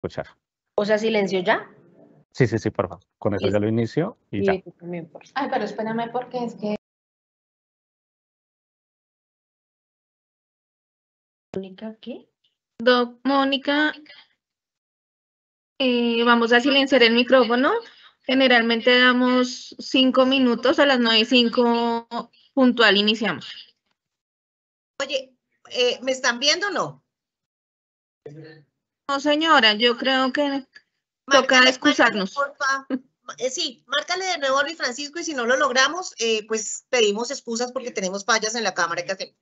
escuchar. O sea, silencio ya. Sí, sí, sí, por favor. Con eso ya lo inicio y, También, por Ay, pero espérame porque es que... Mónica, ¿qué? Doc, Mónica, eh, vamos a silenciar el micrófono. Generalmente damos cinco minutos, a las nueve y cinco puntual iniciamos. Oye, eh, ¿me están viendo o no? señora, yo creo que toca excusarnos. Eh, sí, márcale de nuevo a Luis Francisco y si no lo logramos, eh, pues pedimos excusas porque tenemos fallas en la cámara que hacemos.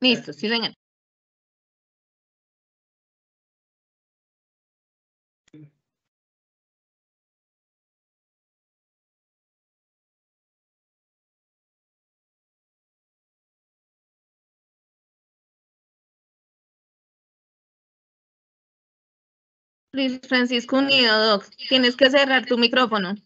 Listo, sí, señor. Francisco Unido, tienes que cerrar tu micrófono.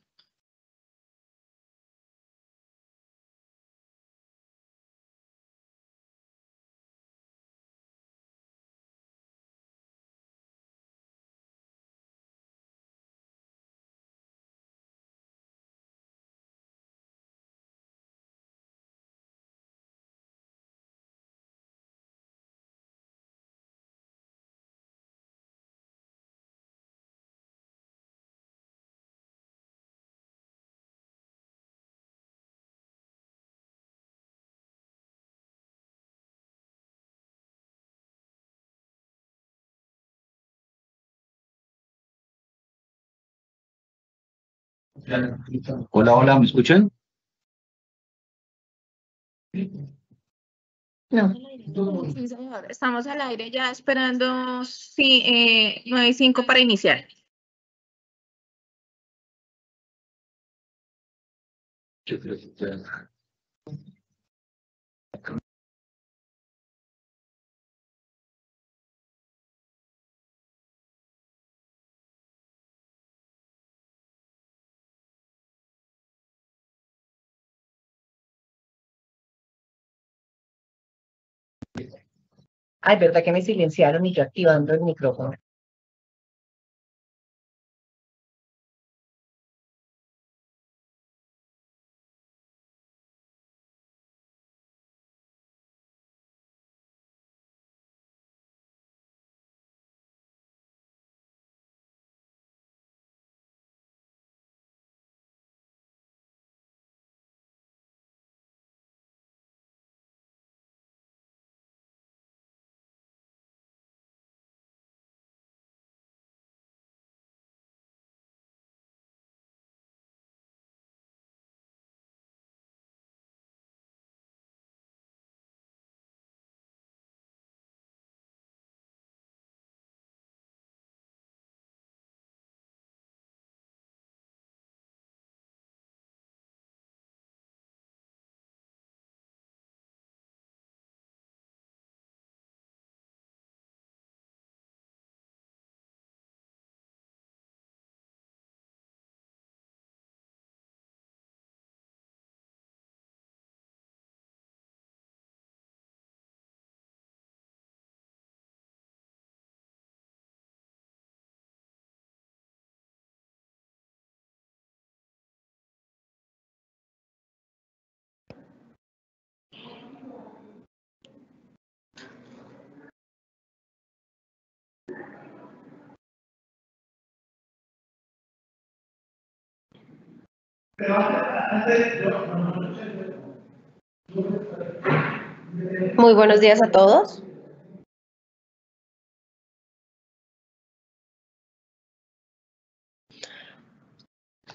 Hola, hola, ¿me escuchan? No. Sí, señor. Estamos al aire ya esperando 9 eh, y 5 para iniciar. ay, ¿verdad que me silenciaron y yo activando el micrófono? Muy buenos días a todos.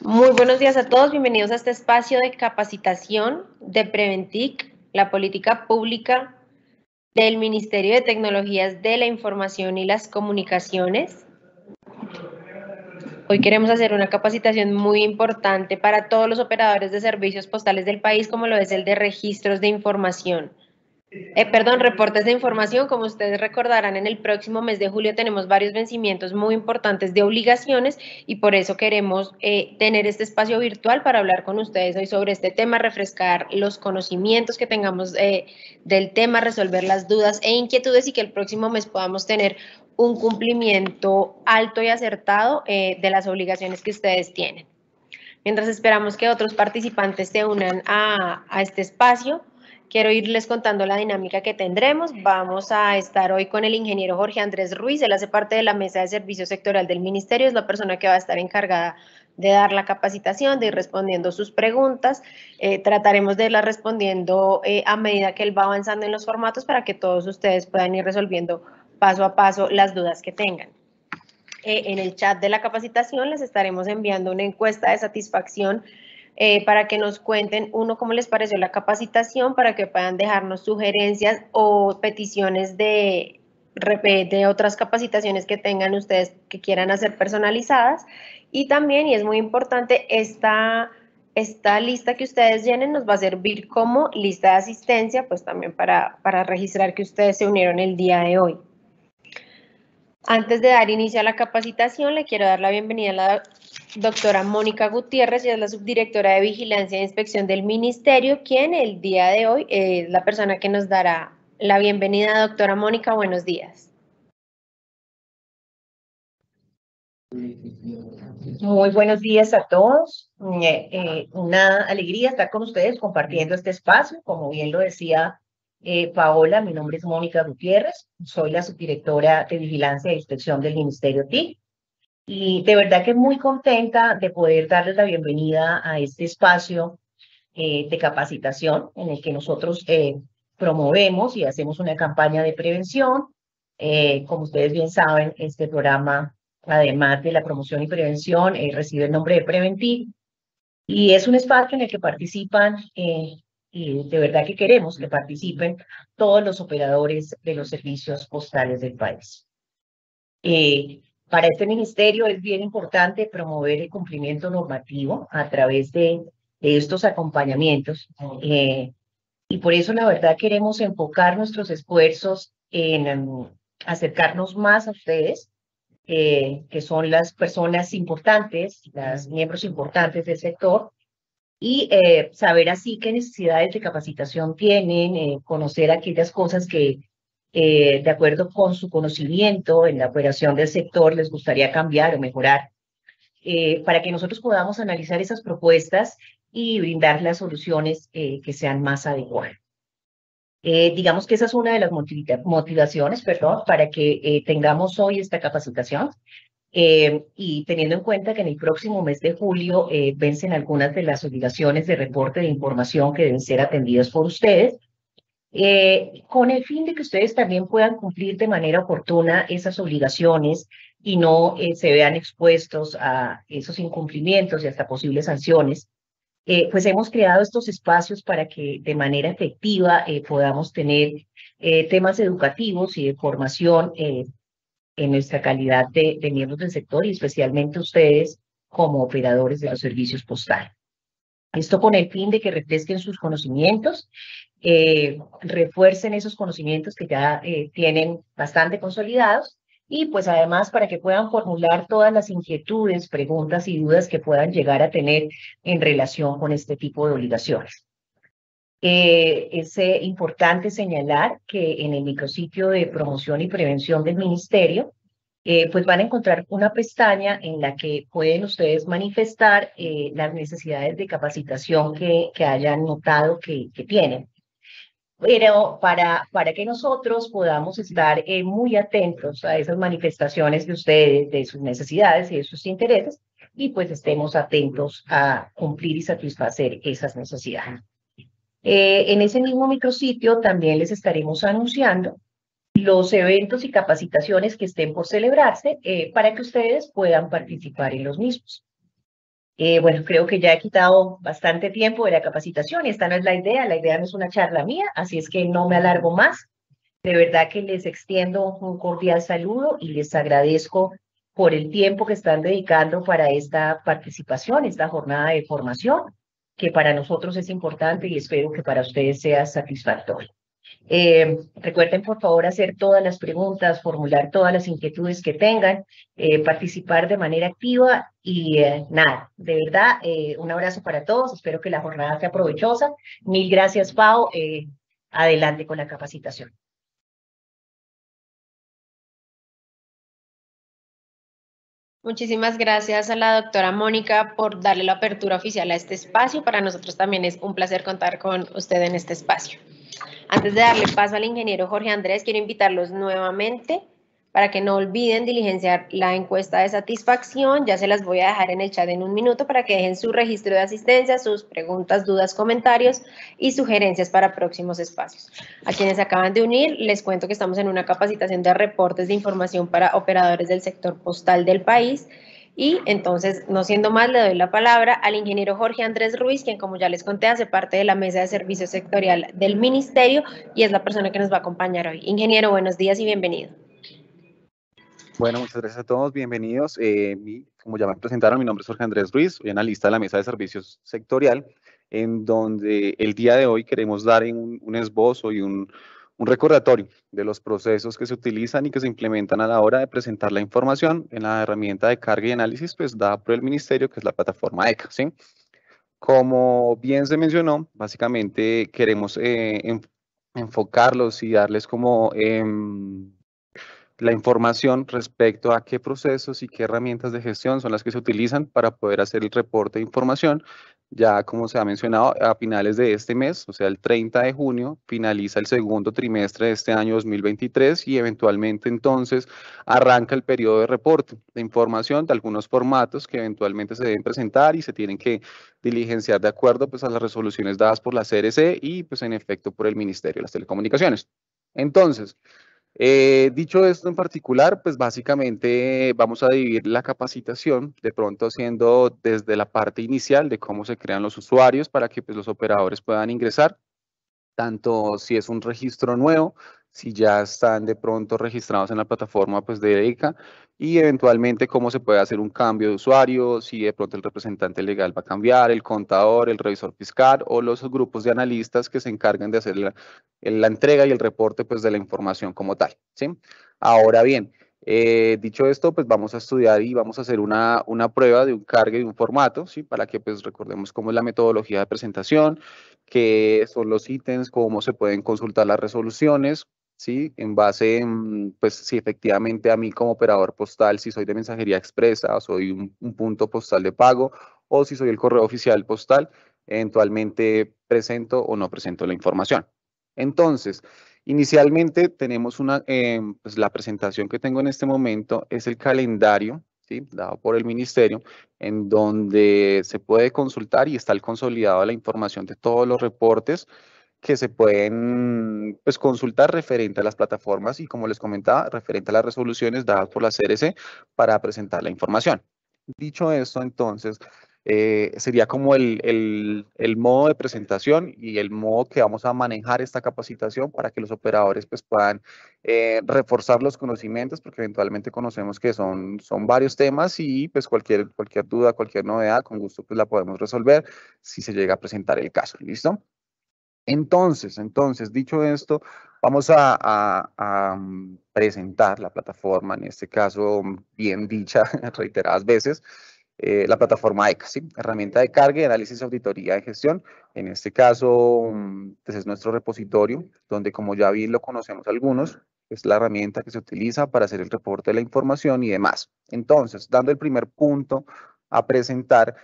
Muy buenos días a todos, bienvenidos a este espacio de capacitación de Preventic, la política pública del Ministerio de Tecnologías de la Información y las Comunicaciones. Hoy queremos hacer una capacitación muy importante para todos los operadores de servicios postales del país, como lo es el de registros de información. Eh, perdón, reportes de información. Como ustedes recordarán, en el próximo mes de julio tenemos varios vencimientos muy importantes de obligaciones y por eso queremos eh, tener este espacio virtual para hablar con ustedes hoy sobre este tema, refrescar los conocimientos que tengamos eh, del tema, resolver las dudas e inquietudes y que el próximo mes podamos tener un cumplimiento alto y acertado eh, de las obligaciones que ustedes tienen. Mientras esperamos que otros participantes se unan a, este espacio, quiero irles contando la dinámica que tendremos. Vamos a estar hoy con el ingeniero Jorge Andrés Ruiz, él hace parte de la mesa de servicio sectorial del ministerio, es la persona que va a estar encargada de dar la capacitación, de ir respondiendo sus preguntas. Eh, trataremos de ir respondiendo eh, a medida que él va avanzando en los formatos para que todos ustedes puedan ir resolviendo paso a paso las dudas que tengan. Eh, en el chat de la capacitación les estaremos enviando una encuesta de satisfacción eh, para que nos cuenten, uno, cómo les pareció la capacitación, para que puedan dejarnos sugerencias o peticiones de, de otras capacitaciones que tengan ustedes que quieran hacer personalizadas. Y también, y es muy importante, esta, esta lista que ustedes llenen nos va a servir como lista de asistencia, pues también para, para registrar que ustedes se unieron el día de hoy. Antes de dar inicio a la capacitación, le quiero dar la bienvenida a la doctora Mónica Gutiérrez, ella es la subdirectora de Vigilancia e Inspección del Ministerio, quien el día de hoy es la persona que nos dará la bienvenida. Doctora Mónica, buenos días. Muy buenos días a todos. una eh, eh, alegría estar con ustedes compartiendo este espacio. Como bien lo decía eh, Paola, mi nombre es Mónica Gutiérrez, soy la subdirectora de Vigilancia e Inspección del Ministerio TIC. Y de verdad que muy contenta de poder darles la bienvenida a este espacio eh, de capacitación en el que nosotros eh, promovemos y hacemos una campaña de prevención. como ustedes bien saben, este programa, además de la promoción y prevención, recibe el nombre de Preventiv. Y es un espacio en el que participan y de verdad que queremos que participen todos los operadores de los servicios postales del país. Eh, para este ministerio es bien importante promover el cumplimiento normativo a través de, estos acompañamientos eh, y por eso la verdad queremos enfocar nuestros esfuerzos en, em, acercarnos más a ustedes, eh, que son las personas importantes, las miembros importantes del sector, y eh, saber así qué necesidades de capacitación tienen, eh, conocer aquellas cosas que eh, de acuerdo con su conocimiento en la operación del sector les gustaría cambiar o mejorar, para que nosotros podamos analizar esas propuestas y brindar las soluciones que sean más adecuadas. digamos que esa es una de las motivaciones, perdón, para que tengamos hoy esta capacitación. Eh, y teniendo en cuenta que en el próximo mes de julio eh, vencen algunas de las obligaciones de reporte de información que deben ser atendidas por ustedes, eh, con el fin de que ustedes también puedan cumplir de manera oportuna esas obligaciones y no se vean expuestos a esos incumplimientos y hasta posibles sanciones, pues hemos creado estos espacios para que de manera efectiva podamos tener temas educativos y de formación en nuestra calidad de, miembros del sector y especialmente ustedes como operadores de los servicios postales. Esto con el fin de que refresquen sus conocimientos, eh, refuercen esos conocimientos que ya eh, tienen bastante consolidados y pues además para que puedan formular todas las inquietudes, preguntas y dudas que puedan llegar a tener en relación con este tipo de obligaciones. Eh, es eh, importante señalar que en el micrositio de promoción y prevención del ministerio, eh, pues van a encontrar una pestaña en la que pueden ustedes manifestar las necesidades de capacitación que, que hayan notado que, que, tienen. Pero para, para que nosotros podamos estar muy atentos a esas manifestaciones de ustedes, de sus necesidades y de sus intereses, y pues estemos atentos a cumplir y satisfacer esas necesidades. Eh, en ese mismo micrositio también les estaremos anunciando los eventos y capacitaciones que estén por celebrarse eh, para que ustedes puedan participar en los mismos. Eh, bueno, creo que ya he quitado bastante tiempo de la capacitación y esta no es la idea, la idea no es una charla mía, así es que no me alargo más. De verdad que les extiendo un cordial saludo y les agradezco por el tiempo que están dedicando para esta participación, esta jornada de formación que para nosotros es importante y espero que para ustedes sea satisfactorio. Eh, recuerden, por favor, hacer todas las preguntas, formular todas las inquietudes que tengan, eh, participar de manera activa y eh, nada, de verdad, un abrazo para todos. Espero que la jornada sea provechosa. Mil gracias, Pau. adelante con la capacitación. Muchísimas gracias a la doctora Mónica por darle la apertura oficial a este espacio. Para nosotros también es un placer contar con usted en este espacio. Antes de darle paso al ingeniero Jorge Andrés, quiero invitarlos nuevamente para que no olviden diligenciar la encuesta de satisfacción. Ya se las voy a dejar en el chat en un minuto para que dejen su registro de asistencia, sus preguntas, dudas, comentarios y sugerencias para próximos espacios. A quienes acaban de unir, les cuento que estamos en una capacitación de reportes de información para operadores del sector postal del país. Y entonces, no siendo más, le doy la palabra al ingeniero Jorge Andrés Ruiz, quien como ya les conté hace parte de la mesa de servicio sectorial del ministerio y es la persona que nos va a acompañar hoy. Ingeniero, buenos días y bienvenido. Bueno, muchas gracias a todos, bienvenidos. Eh, como ya me presentaron, mi nombre es Jorge Andrés Ruiz, soy analista de la Mesa de Servicios Sectorial, en donde el día de hoy queremos dar un, un esbozo y un, recordatorio de los procesos que se utilizan y que se implementan a la hora de presentar la información en la herramienta de carga y análisis pues dada por el ministerio, que es la plataforma ECA. ¿sí? Como bien se mencionó, básicamente queremos eh, enfocarlos y darles como... Em, la información respecto a qué procesos y qué herramientas de gestión son las que se utilizan para poder hacer el reporte de información. Ya como se ha mencionado, a finales de este mes, o sea, el 30 de junio, finaliza el segundo trimestre de este año 2023 y eventualmente entonces arranca el periodo de reporte de información de algunos formatos que eventualmente se deben presentar y se tienen que diligenciar de acuerdo pues, a las resoluciones dadas por la CRC y pues en efecto por el Ministerio de las Telecomunicaciones. Entonces, eh, dicho esto en particular, pues básicamente vamos a dividir la capacitación, de pronto haciendo desde la parte inicial de cómo se crean los usuarios para que pues, los operadores puedan ingresar, tanto si es un registro nuevo, si ya están de pronto registrados en la plataforma pues, de y eventualmente cómo se puede hacer un cambio de usuario, si de pronto el representante legal va a cambiar, el contador, el revisor fiscal o los grupos de analistas que se encargan de hacer la, la entrega y el reporte pues, de la información como tal. ¿sí? Ahora bien, eh, dicho esto, pues vamos a estudiar y vamos a hacer una, una prueba de un cargue y un formato, ¿sí? para que pues recordemos cómo es la metodología de presentación, qué son los ítems, cómo se pueden consultar las resoluciones, ¿sí? En base, mm, pues si efectivamente a mí como operador postal, si soy de mensajería expresa soy un, punto postal de pago o si soy el correo oficial postal, eventualmente presento o no presento la información. Entonces, inicialmente tenemos una, eh, pues la presentación que tengo en este momento es el calendario ¿sí? dado por el ministerio, en donde se puede consultar y está consolidada la información de todos los reportes, que se pueden pues, consultar referente a las plataformas y, como les comentaba, referente a las resoluciones dadas por la CRC para presentar la información. Dicho esto, entonces, eh, sería como el, el, modo de presentación y el modo que vamos a manejar esta capacitación para que los operadores pues, puedan eh, reforzar los conocimientos, porque eventualmente conocemos que son, son varios temas y pues cualquier, cualquier duda, cualquier novedad, con gusto pues la podemos resolver si se llega a presentar el caso. ¿Listo? Entonces, entonces, dicho esto, vamos a, mm, presentar la plataforma, en este caso bien dicha reiteradas veces, eh, la plataforma ECA, ¿sí? herramienta de carga y análisis, auditoría y gestión. En este caso, este es nuestro repositorio, donde como ya vi lo conocemos algunos, es la herramienta que se utiliza para hacer el reporte de la información y demás. Entonces, dando el primer punto a presentar,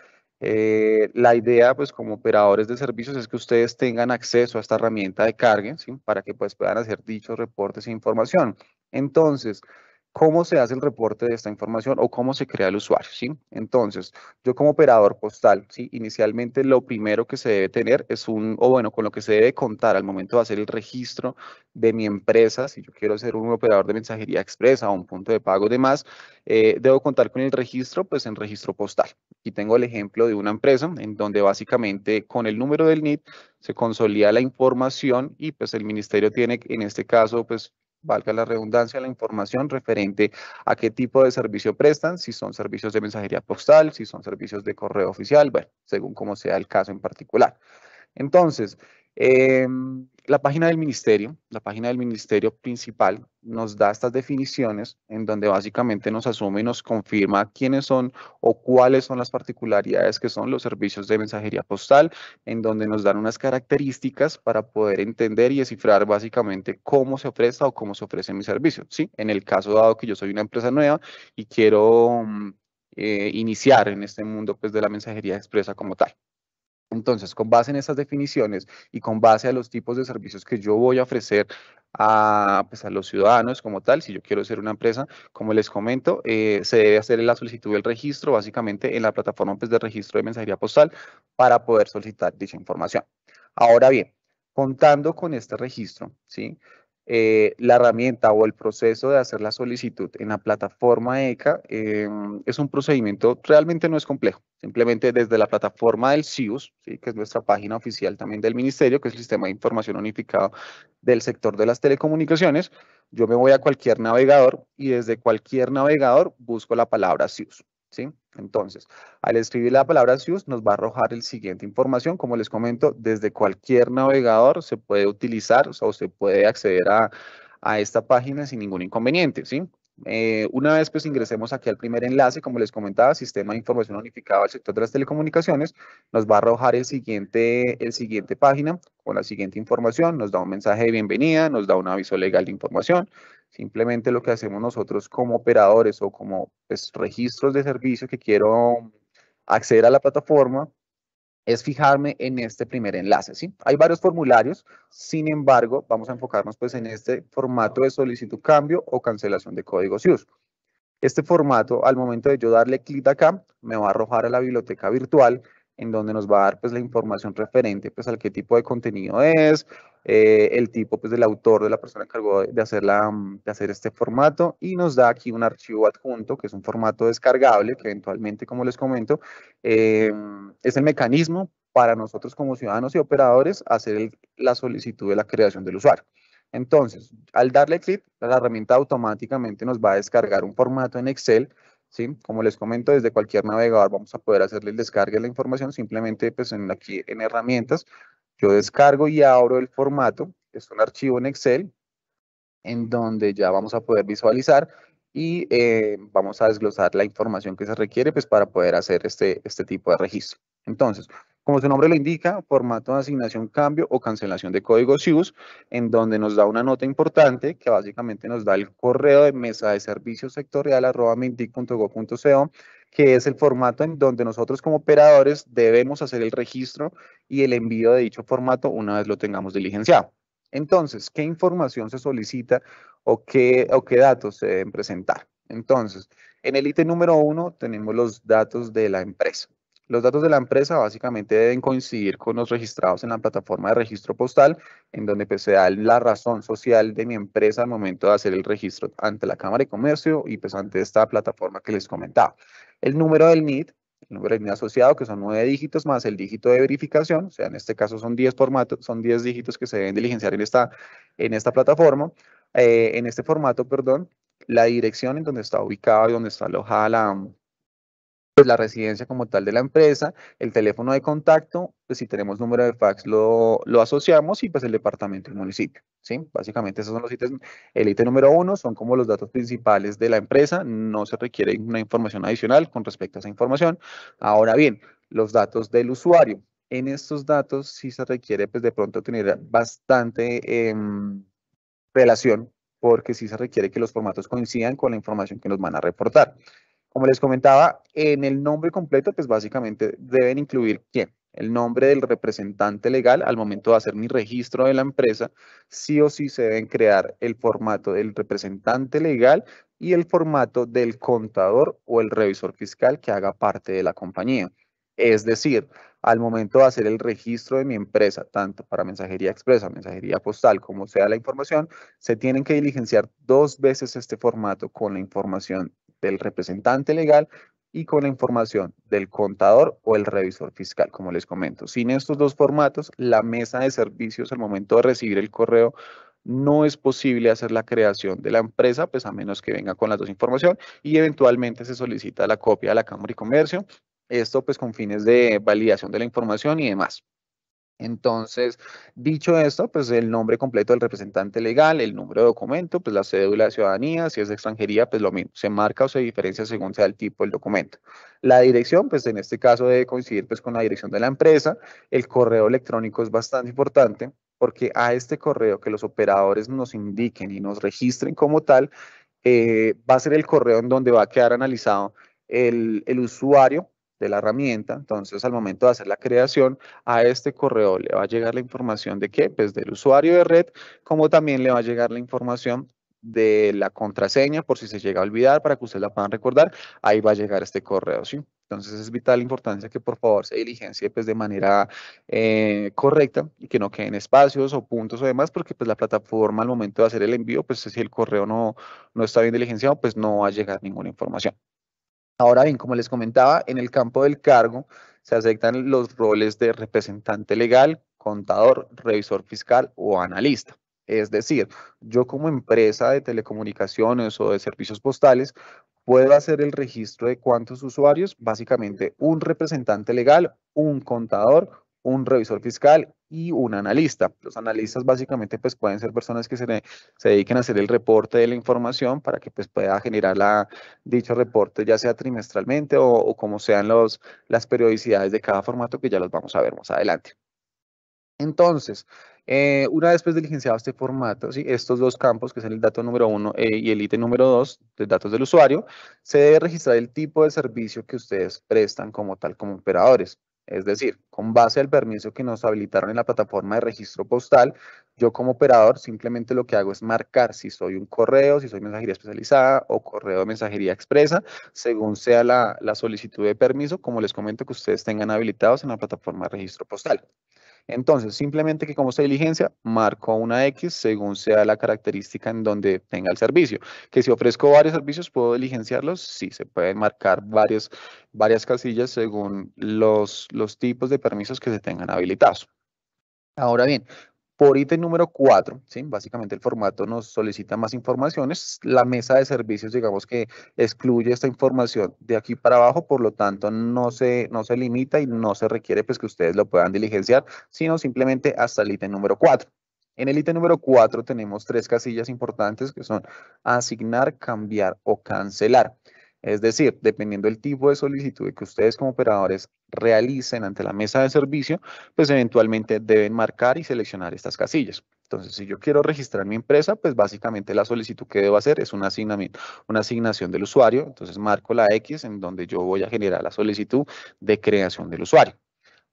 eh, la idea, pues como operadores de servicios, es que ustedes tengan acceso a esta herramienta de carga ¿sí? para que pues, puedan hacer dichos reportes e información. Entonces, cómo se hace el reporte de esta información o cómo se crea el usuario, ¿sí? Entonces, yo como operador postal, ¿sí? Inicialmente lo primero que se debe tener es un, o bueno, con lo que se debe contar al momento de hacer el registro de mi empresa, si yo quiero ser un operador de mensajería expresa o un punto de pago de demás, eh, debo contar con el registro, pues en registro postal. Aquí tengo el ejemplo de una empresa en donde básicamente con el número del NIT se consolida la información y pues el ministerio tiene en este caso pues valga la redundancia, la información referente a qué tipo de servicio prestan, si son servicios de mensajería postal, si son servicios de correo oficial, bueno, según como sea el caso en particular. Entonces, eh, la página del ministerio, la página del ministerio principal, nos da estas definiciones en donde básicamente nos asume y nos confirma quiénes son o cuáles son las particularidades que son los servicios de mensajería postal, en donde nos dan unas características para poder entender y descifrar básicamente cómo se ofrece o cómo se ofrece mi servicio. ¿sí? En el caso dado que yo soy una empresa nueva y quiero mm, eh, iniciar en este mundo pues, de la mensajería expresa como tal. Entonces, con base en esas definiciones y con base a los tipos de servicios que yo voy a ofrecer a, pues, los ciudadanos como tal, si yo quiero ser una empresa, como les comento, eh, se debe hacer la solicitud del registro, básicamente en la plataforma pues, de registro de mensajería postal para poder solicitar dicha información. Ahora bien, contando con este registro, ¿sí? Eh, la herramienta o el proceso de hacer la solicitud en la plataforma ECA eh, es un procedimiento realmente no es complejo. Simplemente desde la plataforma del CIUS, ¿sí? que es nuestra página oficial también del ministerio, que es el Sistema de Información Unificado del sector de las telecomunicaciones, yo me voy a cualquier navegador y desde cualquier navegador busco la palabra SIUS. Entonces, al escribir la palabra sius nos va a arrojar el siguiente información. Como les comento, desde cualquier navegador se puede utilizar o, se puede acceder a, esta página sin ningún inconveniente, ¿sí? Eh, una vez que pues, ingresemos aquí al primer enlace, como les comentaba, Sistema de Información Unificado al Sector de las Telecomunicaciones, nos va a arrojar el siguiente, el siguiente página con la siguiente información, nos da un mensaje de bienvenida, nos da un aviso legal de información, Simplemente lo que hacemos nosotros como operadores o como pues, registros de servicio que quiero acceder a la plataforma es fijarme en este primer enlace. ¿sí? Hay varios formularios, sin embargo, vamos a enfocarnos pues, en este formato de solicitud cambio o cancelación de código SIUS. Este formato, al momento de yo darle clic acá, me va a arrojar a la biblioteca virtual en donde nos va a dar pues la información referente pues al qué tipo de contenido es, eh, el tipo pues del autor de la persona encargada de, hacer mm, de hacer este formato y nos da aquí un archivo adjunto que es un formato descargable que eventualmente como les comento eh, es el mecanismo para nosotros como ciudadanos y operadores hacer la solicitud de la creación del usuario. Entonces, al darle clic, la herramienta automáticamente nos va a descargar un formato en Excel como les comento, desde cualquier navegador vamos a poder hacerle el descargue de la información, simplemente pues en, aquí en herramientas, yo descargo y abro el formato, es un archivo en Excel, en donde ya vamos a poder visualizar y eh, vamos a desglosar la información que se requiere pues, para poder hacer este, este tipo de registro. Entonces, como su nombre lo indica, formato de asignación, cambio o cancelación de código SIUS, en donde nos da una nota importante que básicamente nos da el correo de mesa de servicio sectorial arroba que es el formato en donde nosotros como operadores debemos hacer el registro y el envío de dicho formato una vez lo tengamos diligenciado. Entonces, ¿qué información se solicita o qué, o qué datos se deben presentar? Entonces, en el ítem número uno tenemos los datos de la empresa. Los datos de la empresa básicamente deben coincidir con los registrados en la plataforma de registro postal, en donde pues, se da la razón social de mi empresa al momento de hacer el registro ante la Cámara de Comercio y pues ante esta plataforma que les comentaba. El número del NID, el número del NID asociado, que son nueve dígitos más el dígito de verificación, o sea, en este caso son diez formatos, son 10 dígitos que se deben diligenciar en esta, en esta plataforma, eh, en este formato, perdón, la dirección en donde está ubicada y donde está alojada la, pues la residencia como tal de la empresa, el teléfono de contacto, pues si tenemos número de fax lo, lo asociamos y pues el departamento el municipio, ¿sí? Básicamente esos son los ítems, el ítem número uno son como los datos principales de la empresa, no se requiere una información adicional con respecto a esa información. Ahora bien, los datos del usuario, en estos datos sí se requiere pues de pronto tener bastante em, relación porque sí se requiere que los formatos coincidan con la información que nos van a reportar. Como les comentaba, en el nombre completo, pues básicamente deben incluir quién, el nombre del representante legal al momento de hacer mi registro de la empresa, sí o sí se deben crear el formato del representante legal y el formato del contador o el revisor fiscal que haga parte de la compañía. Es decir, al momento de hacer el registro de mi empresa, tanto para mensajería expresa, mensajería postal, como sea la información, se tienen que diligenciar dos veces este formato con la información del representante legal y con la información del contador o el revisor fiscal, como les comento. Sin estos dos formatos, la mesa de servicios al momento de recibir el correo no es posible hacer la creación de la empresa, pues a menos que venga con las dos información y eventualmente se solicita la copia a la Cámara y Comercio. Esto pues con fines de validación de la información y demás. Entonces, dicho esto, pues el nombre completo del representante legal, el número de documento, pues la cédula de ciudadanía, si es de extranjería, pues lo mismo, se marca o se diferencia según sea el tipo del documento. La dirección, pues en este caso debe coincidir pues con la dirección de la empresa, el correo electrónico es bastante importante porque a este correo que los operadores nos indiquen y nos registren como tal, eh, va a ser el correo en donde va a quedar analizado el usuario la herramienta. Entonces, al momento de hacer la creación, a este correo le va a llegar la información de qué? Pues del usuario de red, como también le va a llegar la información de la contraseña, por si se llega a olvidar, para que ustedes la puedan recordar, ahí va a llegar este correo, ¿sí? Entonces es vital importancia que por favor se diligencie pues, de manera eh, correcta y que no queden espacios o puntos o demás, porque pues la plataforma al momento de hacer el envío, pues si el correo no, no está bien diligenciado, pues no va a llegar ninguna información. Ahora bien, como les comentaba, en el campo del cargo se aceptan los roles de representante legal, contador, revisor fiscal o analista. Es decir, yo como empresa de telecomunicaciones o de servicios postales puedo hacer el registro de cuántos usuarios, básicamente un representante legal, un contador, un revisor fiscal y un analista. Los analistas básicamente pues pueden ser personas que se, dediquen a hacer el reporte de la información para que pues pueda generar la, dicho reporte ya sea trimestralmente o, como sean los, las periodicidades de cada formato que ya los vamos a ver más adelante. Entonces, eh, una vez pues, diligenciado este formato, estos dos campos, que son el dato número uno eh, y el ítem número dos, de datos del usuario, se debe registrar el tipo de servicio que ustedes prestan como tal como operadores. Es decir, con base al permiso que nos habilitaron en la plataforma de registro postal, yo como operador simplemente lo que hago es marcar si soy un correo, si soy mensajería especializada o correo de mensajería expresa, según sea la, la solicitud de permiso, como les comento que ustedes tengan habilitados en la plataforma de registro postal. Entonces, simplemente que como se diligencia, marco una X según sea la característica en donde tenga el servicio. Que si ofrezco varios servicios, ¿puedo diligenciarlos? Sí, se pueden marcar varias casillas según los, los tipos de permisos que se tengan habilitados. Ahora bien, por ítem número 4, ¿sí? básicamente el formato nos solicita más informaciones. La mesa de servicios, digamos que excluye esta información de aquí para abajo, por lo tanto no se, no se limita y no se requiere pues, que ustedes lo puedan diligenciar, sino simplemente hasta el ítem número 4. En el ítem número 4 tenemos tres casillas importantes que son asignar, cambiar o cancelar. Es decir, dependiendo del tipo de solicitud que ustedes como operadores realicen ante la mesa de servicio, pues eventualmente deben marcar y seleccionar estas casillas. Entonces, si yo quiero registrar mi empresa, pues básicamente la solicitud que debo hacer es una, una asignación del usuario. Entonces, marco la X en donde yo voy a generar la solicitud de creación del usuario.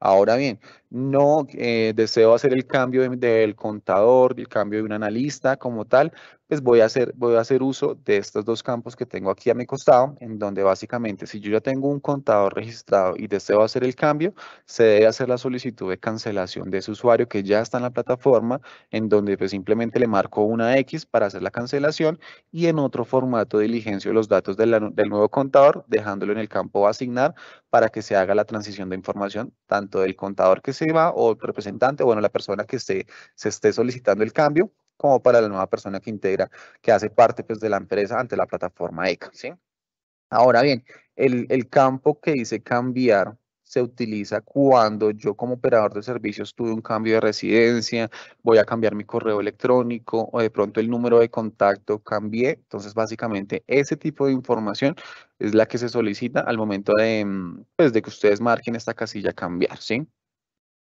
Ahora bien, no eh, deseo hacer el cambio del contador, el cambio de un analista como tal, pues voy a, hacer, voy a hacer uso de estos dos campos que tengo aquí a mi costado, en donde básicamente si yo ya tengo un contador registrado y deseo hacer el cambio, se debe hacer la solicitud de cancelación de ese usuario que ya está en la plataforma, en donde pues, simplemente le marco una X para hacer la cancelación y en otro formato de diligencio los datos del nuevo contador, dejándolo en el campo asignar para que se haga la transición de información tanto del contador que se o el representante, bueno, la persona que esté, se esté solicitando el cambio, como para la nueva persona que integra, que hace parte pues, de la empresa ante la plataforma ECA. ¿sí? Ahora bien, el, campo que dice cambiar se utiliza cuando yo como operador de servicios tuve un cambio de residencia, voy a cambiar mi correo electrónico o de pronto el número de contacto cambié. Entonces, básicamente, ese tipo de información es la que se solicita al momento de, pues, de que ustedes marquen esta casilla cambiar, ¿sí?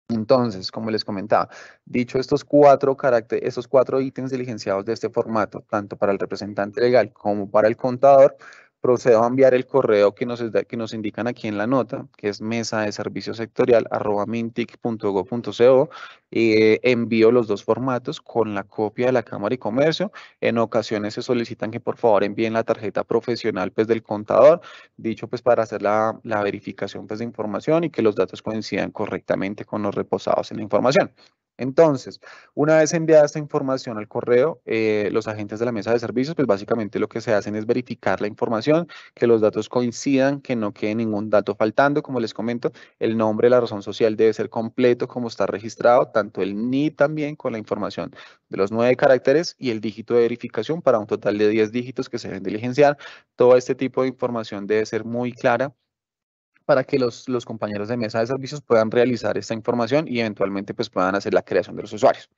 Entonces, como les comentaba, dicho estos cuatro, caracteres, estos cuatro ítems diligenciados de este formato, tanto para el representante legal como para el contador, procedo a enviar el correo que nos, que nos indican aquí en la nota, que es mesa de servicio sectorial arroba mintic.go.co. Eh, envío los dos formatos con la copia de la Cámara y Comercio. En ocasiones se solicitan que por favor envíen la tarjeta profesional pues, del contador, dicho pues para hacer la, verificación pues, de información y que los datos coincidan correctamente con los reposados en la información. Entonces, una vez enviada esta información al correo, eh, los agentes de la mesa de servicios, pues básicamente lo que se hacen es verificar la información, que los datos coincidan, que no quede ningún dato faltando. Como les comento, el nombre, la razón social debe ser completo como está registrado, tanto el NI también con la información de los nueve caracteres y el dígito de verificación para un total de 10 dígitos que se deben diligenciar. Todo este tipo de información debe ser muy clara para que los, los, compañeros de mesa de servicios puedan realizar esta información y eventualmente pues puedan hacer la creación de los usuarios.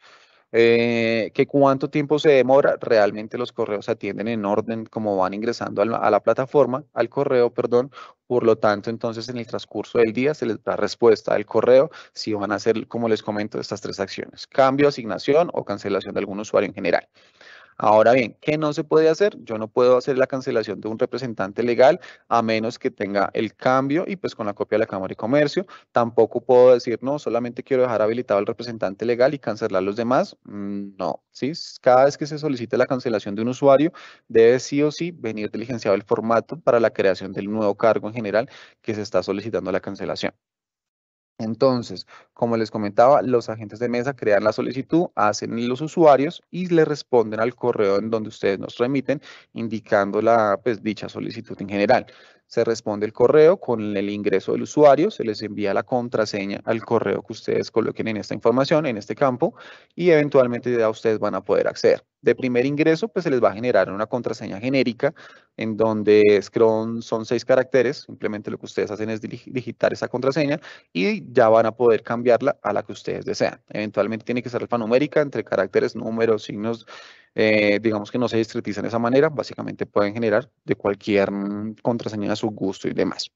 Eh, que cuánto tiempo se demora, realmente los correos atienden en orden como van ingresando a a la, plataforma, al correo, perdón, por lo tanto entonces en el transcurso del día se les da respuesta al correo si van a hacer, como les comento, estas tres acciones, cambio, asignación o cancelación de algún usuario en general. Ahora bien, ¿qué no se puede hacer? Yo no puedo hacer la cancelación de un representante legal a menos que tenga el cambio y pues con la copia de la Cámara de Comercio. Tampoco puedo decir, no, solamente quiero dejar habilitado al representante legal y cancelar a los demás. Mm, no, ¿sí? Cada vez que se solicite la cancelación de un usuario, debe sí o sí venir diligenciado el formato para la creación del nuevo cargo en general que se está solicitando la cancelación. Entonces, como les comentaba, los agentes de mesa crean la solicitud, hacen los usuarios y le responden al correo en donde ustedes nos remiten, indicando la, pues, dicha solicitud en general se responde el correo con el ingreso del usuario, se les envía la contraseña al correo que ustedes coloquen en esta información, en este campo, y eventualmente ya ustedes van a poder acceder. De primer ingreso, pues se les va a generar una contraseña genérica, en donde Scrum son seis caracteres, simplemente lo que ustedes hacen es digitar esa contraseña y ya van a poder cambiarla a la que ustedes desean. Eventualmente tiene que ser alfanumérica, entre caracteres, números, signos, eh, digamos que no se discretizan de esa manera, básicamente pueden generar de cualquier mm, contraseña a su gusto y demás.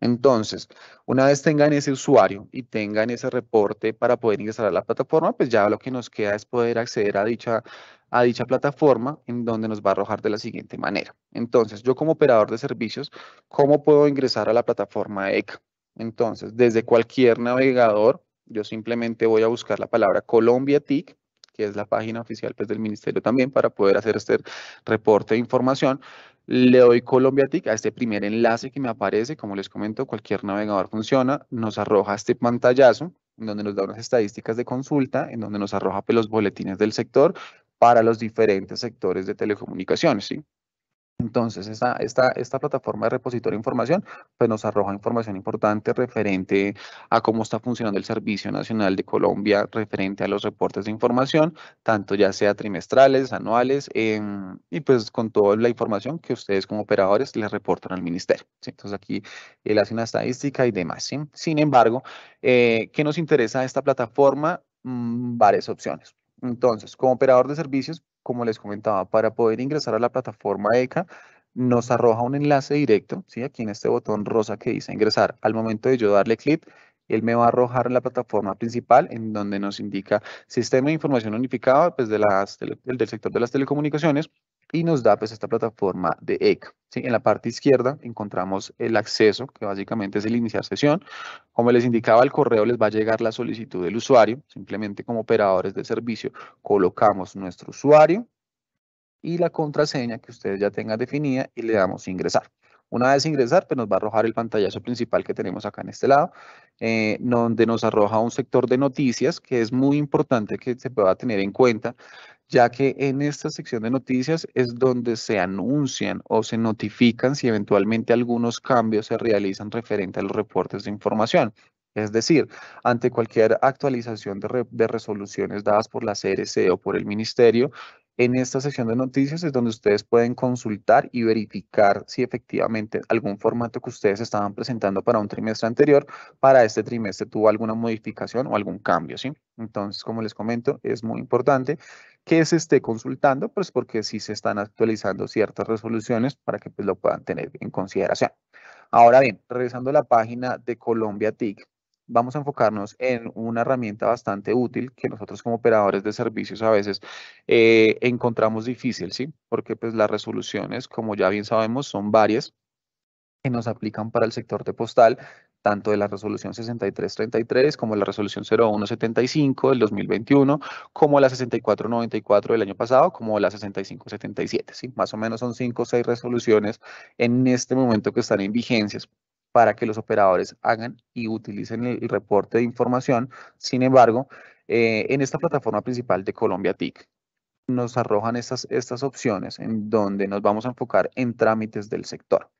Entonces, una vez tengan ese usuario y tengan ese reporte para poder ingresar a la plataforma, pues ya lo que nos queda es poder acceder a dicha, a dicha plataforma en donde nos va a arrojar de la siguiente manera. Entonces, yo como operador de servicios, ¿cómo puedo ingresar a la plataforma ECA? Entonces, desde cualquier navegador, yo simplemente voy a buscar la palabra Colombia TIC que es la página oficial pues, del ministerio también, para poder hacer este reporte de información. Le doy Colombia TIC a este primer enlace que me aparece. Como les comento, cualquier navegador funciona. Nos arroja este pantallazo en donde nos da unas estadísticas de consulta, en donde nos arroja pues, los boletines del sector para los diferentes sectores de telecomunicaciones. ¿sí? Entonces, esta, esta, plataforma de repositorio de información pues nos arroja información importante referente a cómo está funcionando el Servicio Nacional de Colombia, referente a los reportes de información, tanto ya sea trimestrales, anuales, em, y pues con toda la información que ustedes como operadores les reportan al ministerio. Entonces, aquí él hace una estadística y demás. Sin embargo, eh, ¿qué nos interesa esta plataforma? Mm, varias opciones. Entonces, como operador de servicios, como les comentaba, para poder ingresar a la plataforma ECA, nos arroja un enlace directo, ¿sí? aquí en este botón rosa que dice ingresar. Al momento de yo darle clic, él me va a arrojar la plataforma principal en donde nos indica Sistema de Información Unificado pues de del sector de las telecomunicaciones y nos da pues esta plataforma de EK. ¿sí? En la parte izquierda encontramos el acceso, que básicamente es el iniciar sesión. Como les indicaba, el correo les va a llegar la solicitud del usuario. Simplemente como operadores de servicio colocamos nuestro usuario y la contraseña que ustedes ya tengan definida y le damos ingresar. Una vez ingresar, pues nos va a arrojar el pantallazo principal que tenemos acá en este lado, eh, donde nos arroja un sector de noticias que es muy importante que se pueda tener en cuenta ya que en esta sección de noticias es donde se anuncian o se notifican si eventualmente algunos cambios se realizan referente a los reportes de información. Es decir, ante cualquier actualización de, resoluciones dadas por la CRC o por el Ministerio, en esta sección de noticias es donde ustedes pueden consultar y verificar si efectivamente algún formato que ustedes estaban presentando para un trimestre anterior, para este trimestre tuvo alguna modificación o algún cambio, ¿sí? Entonces, como les comento, es muy importante que se esté consultando, pues porque sí se están actualizando ciertas resoluciones para que pues, lo puedan tener en consideración. Ahora bien, regresando a la página de Colombia TIC, vamos a enfocarnos en una herramienta bastante útil que nosotros como operadores de servicios a veces eh, encontramos difícil, ¿sí? Porque pues las resoluciones, como ya bien sabemos, son varias que nos aplican para el sector de postal, tanto de la resolución 6333 como la resolución 0175 del 2021, como la 6494 del año pasado, como la 6577. ¿sí? Más o menos son cinco o seis resoluciones en este momento que están en vigencias para que los operadores hagan y utilicen el reporte de información. Sin embargo, eh, en esta plataforma principal de Colombia TIC nos arrojan estas, estas opciones en donde nos vamos a enfocar en trámites del sector.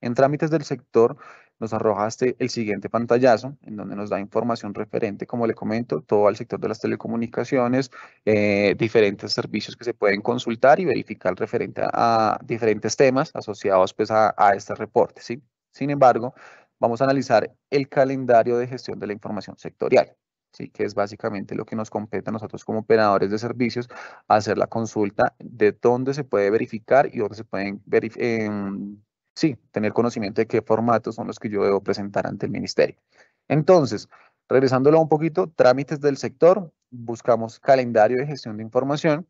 En trámites del sector nos arrojaste el siguiente pantallazo en donde nos da información referente, como le comento, todo al sector de las telecomunicaciones, eh, diferentes servicios que se pueden consultar y verificar referente a, diferentes temas asociados pues, a, a este reporte. ¿sí? Sin embargo, vamos a analizar el calendario de gestión de la información sectorial. ¿sí? que es básicamente lo que nos compete a nosotros como operadores de servicios, hacer la consulta de dónde se puede verificar y dónde se pueden eh, sí, tener conocimiento de qué formatos son los que yo debo presentar ante el ministerio. Entonces, regresándolo un poquito, trámites del sector, buscamos calendario de gestión de información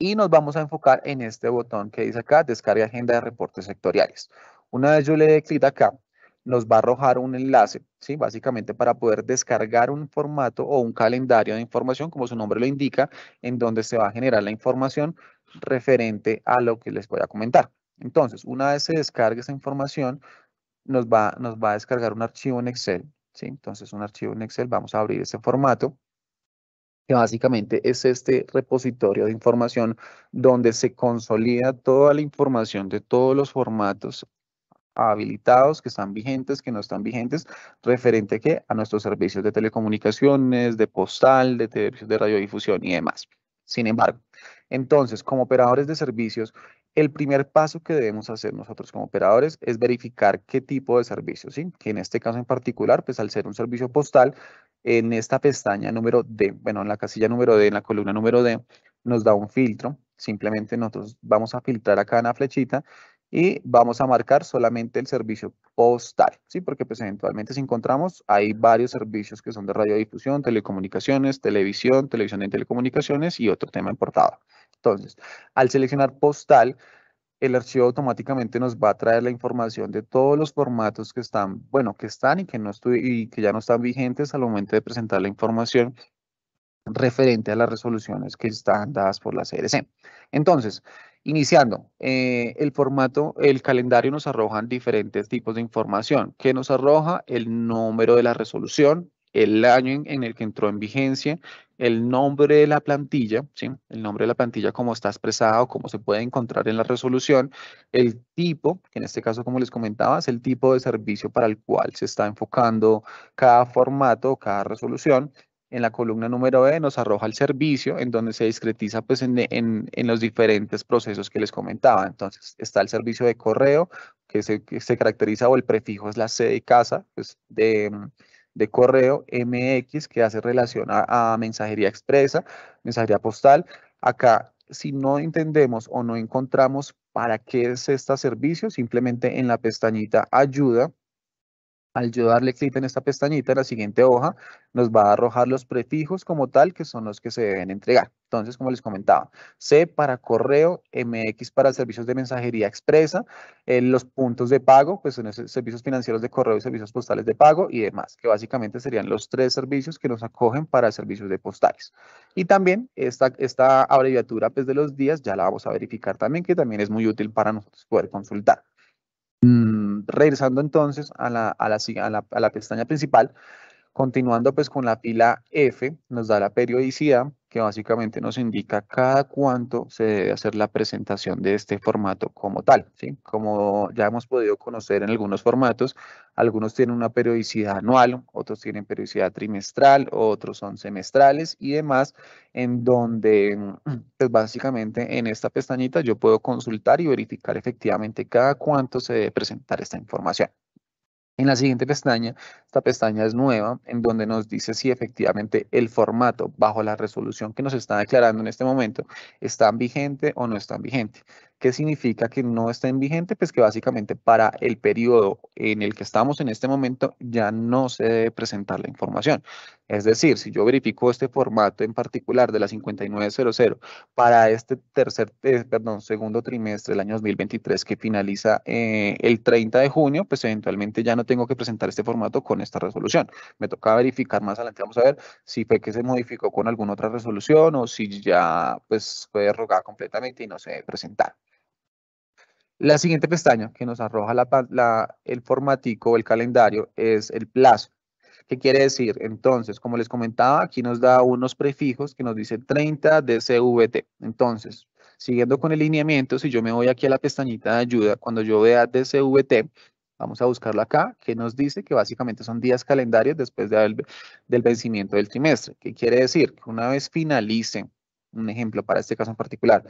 y nos vamos a enfocar en este botón que dice acá, descarga agenda de reportes sectoriales. Una vez yo le dé clic acá, nos va a arrojar un enlace, ¿sí? básicamente para poder descargar un formato o un calendario de información, como su nombre lo indica, en donde se va a generar la información referente a lo que les voy a comentar. Entonces, una vez se descargue esa información, nos va, nos va a descargar un archivo en Excel. ¿sí? Entonces, un archivo en Excel, vamos a abrir ese formato, que básicamente es este repositorio de información donde se consolida toda la información de todos los formatos habilitados, que están vigentes, que no están vigentes, referente a A nuestros servicios de telecomunicaciones, de postal, de televisión de radiodifusión y demás. Sin embargo, entonces, como operadores de servicios, el primer paso que debemos hacer nosotros como operadores es verificar qué tipo de servicios ¿sí? Que en este caso en particular, pues al ser un servicio postal, en esta pestaña número D, bueno, en la casilla número D, en la columna número D, nos da un filtro. Simplemente nosotros vamos a filtrar acá en la flechita y vamos a marcar solamente el servicio postal, ¿sí? Porque pues eventualmente si encontramos, hay varios servicios que son de radiodifusión, telecomunicaciones, televisión, televisión en telecomunicaciones y otro tema importado. Entonces, al seleccionar postal, el archivo automáticamente nos va a traer la información de todos los formatos que están, bueno, que están y que, no y que ya no están vigentes al momento de presentar la información referente a las resoluciones que están dadas por la CRC. Entonces, iniciando, eh, el formato, el calendario nos arrojan diferentes tipos de información, ¿Qué nos arroja el número de la resolución, el año en, el que entró en vigencia, el nombre de la plantilla, ¿sí? el nombre de la plantilla como está expresado, cómo se puede encontrar en la resolución, el tipo, en este caso como les comentaba, es el tipo de servicio para el cual se está enfocando cada formato, cada resolución, en la columna número B nos arroja el servicio en donde se discretiza pues en, en, los diferentes procesos que les comentaba. Entonces está el servicio de correo que se, caracteriza o el prefijo es la C de casa pues, de, correo MX que hace relación a, a mensajería expresa, mensajería postal. Acá si no entendemos o no encontramos para qué es este servicio, simplemente en la pestañita ayuda al yo darle clic en esta pestañita, en la siguiente hoja, nos va a arrojar los prefijos como tal, que son los que se deben entregar. Entonces, como les comentaba, C para correo, MX para servicios de mensajería expresa, eh, los puntos de pago, pues son servicios financieros de correo y servicios postales de pago y demás, que básicamente serían los tres servicios que nos acogen para servicios de postales. Y también esta, esta abreviatura pues, de los días ya la vamos a verificar también, que también es muy útil para nosotros poder consultar. Mm, regresando entonces a la, a, la, pestaña principal, continuando pues con la pila F, nos da la periodicidad que básicamente nos indica cada cuánto se debe hacer la presentación de este formato como tal. ¿sí? Como ya hemos podido conocer en algunos formatos, algunos tienen una periodicidad anual, otros tienen periodicidad trimestral, otros son semestrales y demás, en donde pues básicamente en esta pestañita yo puedo consultar y verificar efectivamente cada cuánto se debe presentar esta información. En la siguiente pestaña, esta pestaña es nueva, en donde nos dice si efectivamente el formato bajo la resolución que nos está declarando en este momento está vigente o no está vigente. ¿Qué significa que no está en vigente? Pues que básicamente para el periodo en el que estamos en este momento ya no se debe presentar la información. Es decir, si yo verifico este formato en particular de la 5900 para este tercer, eh, perdón, segundo trimestre del año 2023 que finaliza eh, el 30 de junio, pues eventualmente ya no tengo que presentar este formato con esta resolución. Me toca verificar más adelante, vamos a ver si fue que se modificó con alguna otra resolución o si ya pues fue derogada completamente y no se debe presentar. La siguiente pestaña que nos arroja la, el formatico o el calendario es el plazo. ¿Qué quiere decir? Entonces, como les comentaba, aquí nos da unos prefijos que nos dice 30 DCVT. Entonces, siguiendo con el lineamiento, si yo me voy aquí a la pestañita de ayuda, cuando yo vea DCVT, vamos a buscarla acá, que nos dice que básicamente son días calendarios después del vencimiento del trimestre. ¿Qué quiere decir? Que una vez finalicen un ejemplo para este caso en particular,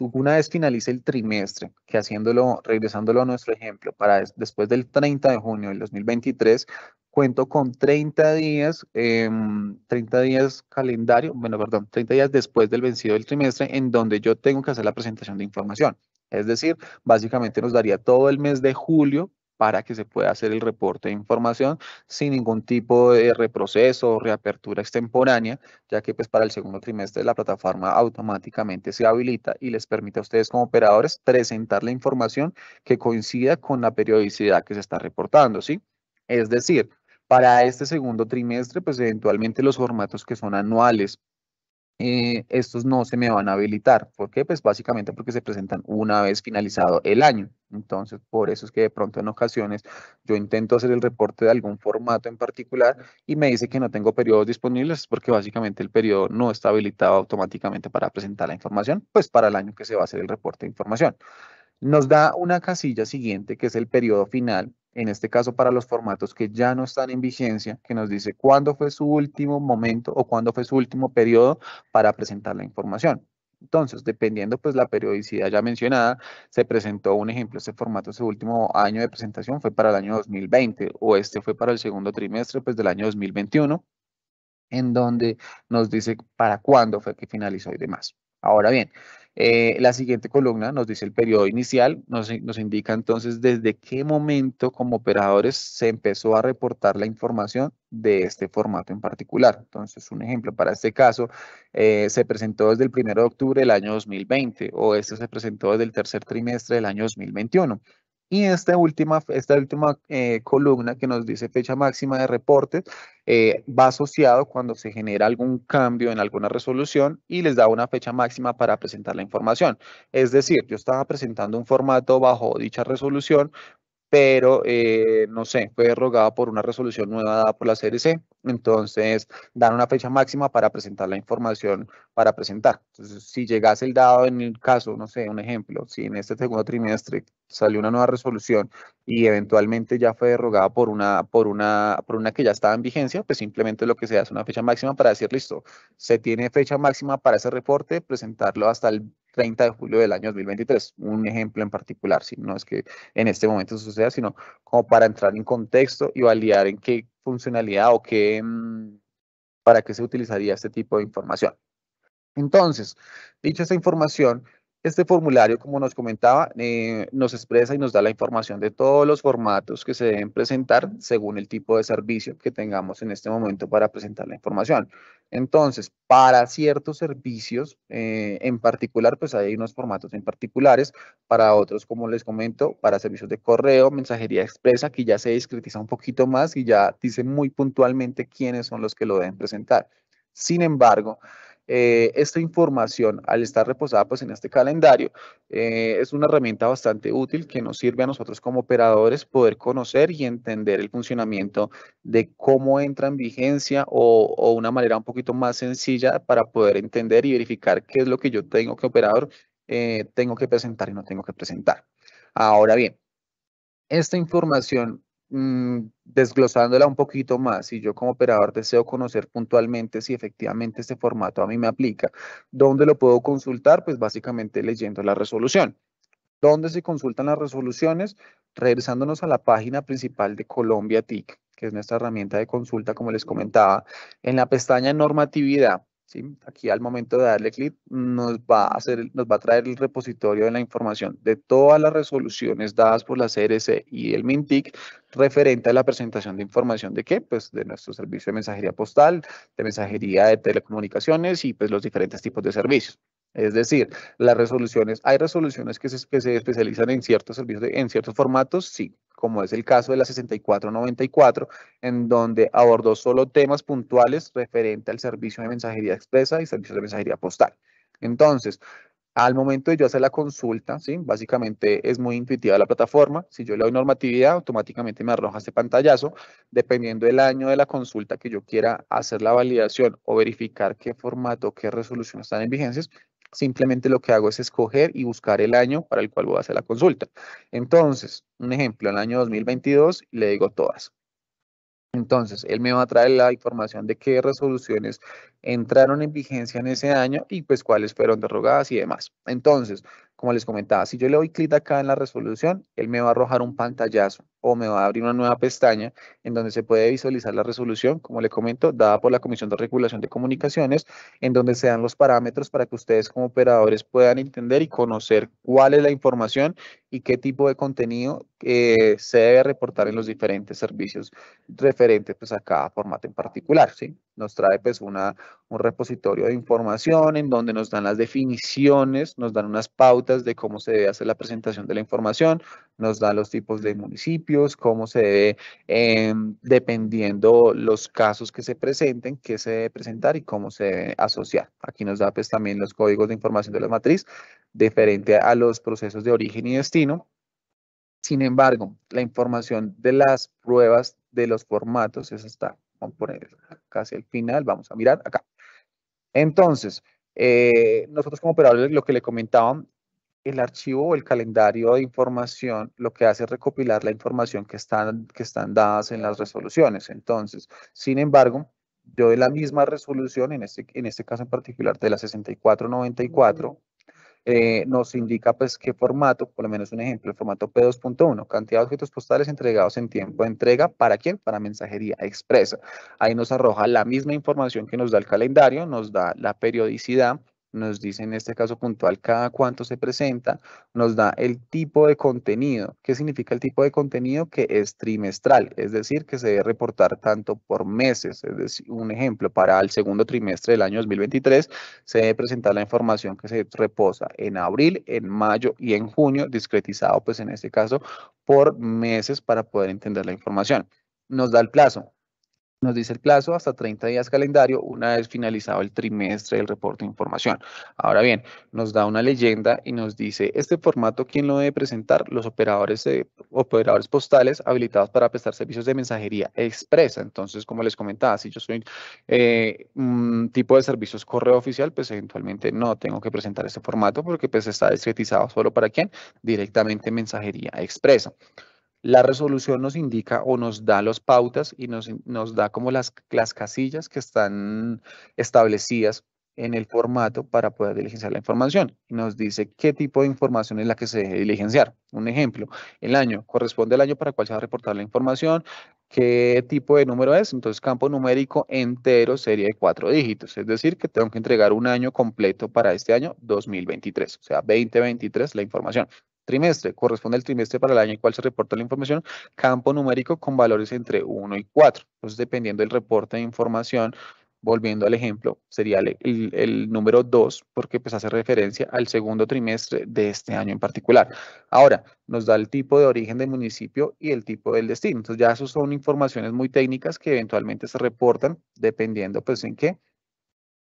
una vez finalice el trimestre, que haciéndolo, regresándolo a nuestro ejemplo, para después del 30 de junio del 2023, cuento con 30 días, 30 em, días calendario, bueno, perdón, 30 días después del vencido del trimestre en donde yo tengo que hacer la presentación de información. Es decir, básicamente nos daría todo el mes de julio para que se pueda hacer el reporte de información sin ningún tipo de reproceso o reapertura extemporánea, ya que pues para el segundo trimestre la plataforma automáticamente se habilita y les permite a ustedes como operadores presentar la información que coincida con la periodicidad que se está reportando, ¿sí? Es decir, para este segundo trimestre, pues eventualmente los formatos que son anuales eh, estos no se me van a habilitar. porque qué? Pues básicamente porque se presentan una vez finalizado el año. Entonces, por eso es que de pronto en ocasiones yo intento hacer el reporte de algún formato en particular y me dice que no tengo periodos disponibles porque básicamente el periodo no está habilitado automáticamente para presentar la información, pues para el año que se va a hacer el reporte de información. Nos da una casilla siguiente que es el periodo final en este caso para los formatos que ya no están en vigencia, que nos dice cuándo fue su último momento o cuándo fue su último periodo para presentar la información. Entonces, dependiendo pues la periodicidad ya mencionada, se presentó un ejemplo, ese formato, ese último año de presentación fue para el año 2020 o este fue para el segundo trimestre pues del año 2021, en donde nos dice para cuándo fue que finalizó y demás. Ahora bien, eh, la siguiente columna nos dice el periodo inicial, nos, indica entonces desde qué momento como operadores se empezó a reportar la información de este formato en particular. Entonces, un ejemplo para este caso, eh, se presentó desde el 1 de octubre del año 2020 o este se presentó desde el tercer trimestre del año 2021. Y esta última, esta última eh, columna que nos dice fecha máxima de reporte eh, va asociado cuando se genera algún cambio en alguna resolución y les da una fecha máxima para presentar la información. Es decir, yo estaba presentando un formato bajo dicha resolución, pero eh, no sé, fue derogada por una resolución nueva dada por la CRC, entonces dan una fecha máxima para presentar la información para presentar. Entonces, si llegase el dado en el caso, no sé, un ejemplo, si en este segundo trimestre salió una nueva resolución y eventualmente ya fue derogada por una, por una, por una que ya estaba en vigencia, pues simplemente lo que se hace es una fecha máxima para decir, listo, se tiene fecha máxima para ese reporte, presentarlo hasta el 30 de julio del año 2023, un ejemplo en particular, si no es que en este momento suceda, sino como para entrar en contexto y validar en qué funcionalidad o qué, mm, para qué se utilizaría este tipo de información. Entonces, dicha esta información, este formulario, como nos comentaba, eh, nos expresa y nos da la información de todos los formatos que se deben presentar según el tipo de servicio que tengamos en este momento para presentar la información. Entonces, para ciertos servicios eh, en particular, pues hay unos formatos en particulares. Para otros, como les comento, para servicios de correo, mensajería expresa, que ya se discretiza un poquito más y ya dice muy puntualmente quiénes son los que lo deben presentar. Sin embargo, eh, esta información, al estar reposada pues, en este calendario, eh, es una herramienta bastante útil que nos sirve a nosotros como operadores poder conocer y entender el funcionamiento de cómo entra en vigencia o, una manera un poquito más sencilla para poder entender y verificar qué es lo que yo tengo que operador eh, tengo que presentar y no tengo que presentar. Ahora bien, esta información Mm, desglosándola un poquito más, si yo como operador deseo conocer puntualmente si efectivamente este formato a mí me aplica, ¿dónde lo puedo consultar? Pues básicamente leyendo la resolución. ¿Dónde se consultan las resoluciones? Regresándonos a la página principal de Colombia TIC, que es nuestra herramienta de consulta, como les comentaba. En la pestaña normatividad, Aquí al momento de darle clic nos va a hacer, nos va a traer el repositorio de la información de todas las resoluciones dadas por la CRC y el MINTIC referente a la presentación de información de qué, pues de nuestro servicio de mensajería postal, de mensajería de telecomunicaciones y pues los diferentes tipos de servicios. Es decir, las resoluciones, hay resoluciones que se, especializan en ciertos servicios, en ciertos formatos, sí, como es el caso de la 6494, en donde abordó solo temas puntuales referente al servicio de mensajería expresa y servicio de mensajería postal. Entonces, al momento de yo hacer la consulta, ¿sí? básicamente es muy intuitiva la plataforma. Si yo le doy normatividad, automáticamente me arroja este pantallazo. Dependiendo del año de la consulta que yo quiera hacer la validación o verificar qué formato, qué resolución están en vigencia simplemente lo que hago es escoger y buscar el año para el cual voy a hacer la consulta. Entonces, un ejemplo, el año 2022 le digo todas. Entonces, él me va a traer la información de qué resoluciones entraron en vigencia en ese año y pues cuáles fueron derogadas y demás. Entonces, como les comentaba, si yo le doy clic acá en la resolución, él me va a arrojar un pantallazo o me va a abrir una nueva pestaña en donde se puede visualizar la resolución, como le comento, dada por la Comisión de Regulación de Comunicaciones, en donde se dan los parámetros para que ustedes como operadores puedan entender y conocer cuál es la información y qué tipo de contenido eh, se debe reportar en los diferentes servicios referentes pues, a cada formato en particular. ¿sí? Nos trae pues, una, un repositorio de información en donde nos dan las definiciones, nos dan unas pautas de cómo se debe hacer la presentación de la información, nos da los tipos de municipios, cómo se debe, em, dependiendo los casos que se presenten, qué se debe presentar y cómo se debe asociar. Aquí nos da pues, también los códigos de información de la matriz, diferente a los procesos de origen y destino. Sin embargo, la información de las pruebas de los formatos, esa está, vamos a poner casi al final, vamos a mirar acá. Entonces, eh, nosotros como operadores, lo que le comentaban, el archivo o el calendario de información lo que hace es recopilar la información que están, que están dadas en las resoluciones. Entonces, sin embargo, yo de la misma resolución, en este, en este caso en particular de la 6494, eh, nos indica pues qué formato, por lo menos un ejemplo, el formato P2.1, cantidad de objetos postales entregados en tiempo de entrega, ¿para quién? Para mensajería expresa. Ahí nos arroja la misma información que nos da el calendario, nos da la periodicidad, nos dice en este caso puntual cada cuánto se presenta, nos da el tipo de contenido. ¿Qué significa el tipo de contenido? Que es trimestral, es decir, que se debe reportar tanto por meses. Es decir, un ejemplo, para el segundo trimestre del año 2023 se debe presentar la información que se reposa en abril, en mayo y en junio, discretizado pues en este caso por meses para poder entender la información. Nos da el plazo, nos dice el plazo hasta 30 días calendario una vez finalizado el trimestre del reporte de información. Ahora bien, nos da una leyenda y nos dice, este formato, ¿quién lo debe presentar? Los operadores, operadores postales habilitados para prestar servicios de mensajería expresa. Entonces, como les comentaba, si yo soy eh, un tipo de servicios correo oficial, pues eventualmente no tengo que presentar este formato porque pues está discretizado solo para quién? Directamente mensajería expresa. La resolución nos indica o nos da los pautas y nos, nos da como las, las casillas que están establecidas en el formato para poder diligenciar la información. nos dice qué tipo de información es la que se debe diligenciar. Un ejemplo, el año, corresponde al año para el cual se va a reportar la información, qué tipo de número es, entonces campo numérico entero sería de cuatro dígitos, es decir, que tengo que entregar un año completo para este año 2023, o sea, 2023 la información. Trimestre, corresponde al trimestre para el año en el cual se reporta la información, campo numérico con valores entre 1 y 4. Entonces, dependiendo del reporte de información, volviendo al ejemplo, sería el, número 2 porque pues hace referencia al segundo trimestre de este año en particular. Ahora, nos da el tipo de origen del municipio y el tipo del destino. Entonces ya eso son informaciones muy técnicas que eventualmente se reportan dependiendo pues en qué,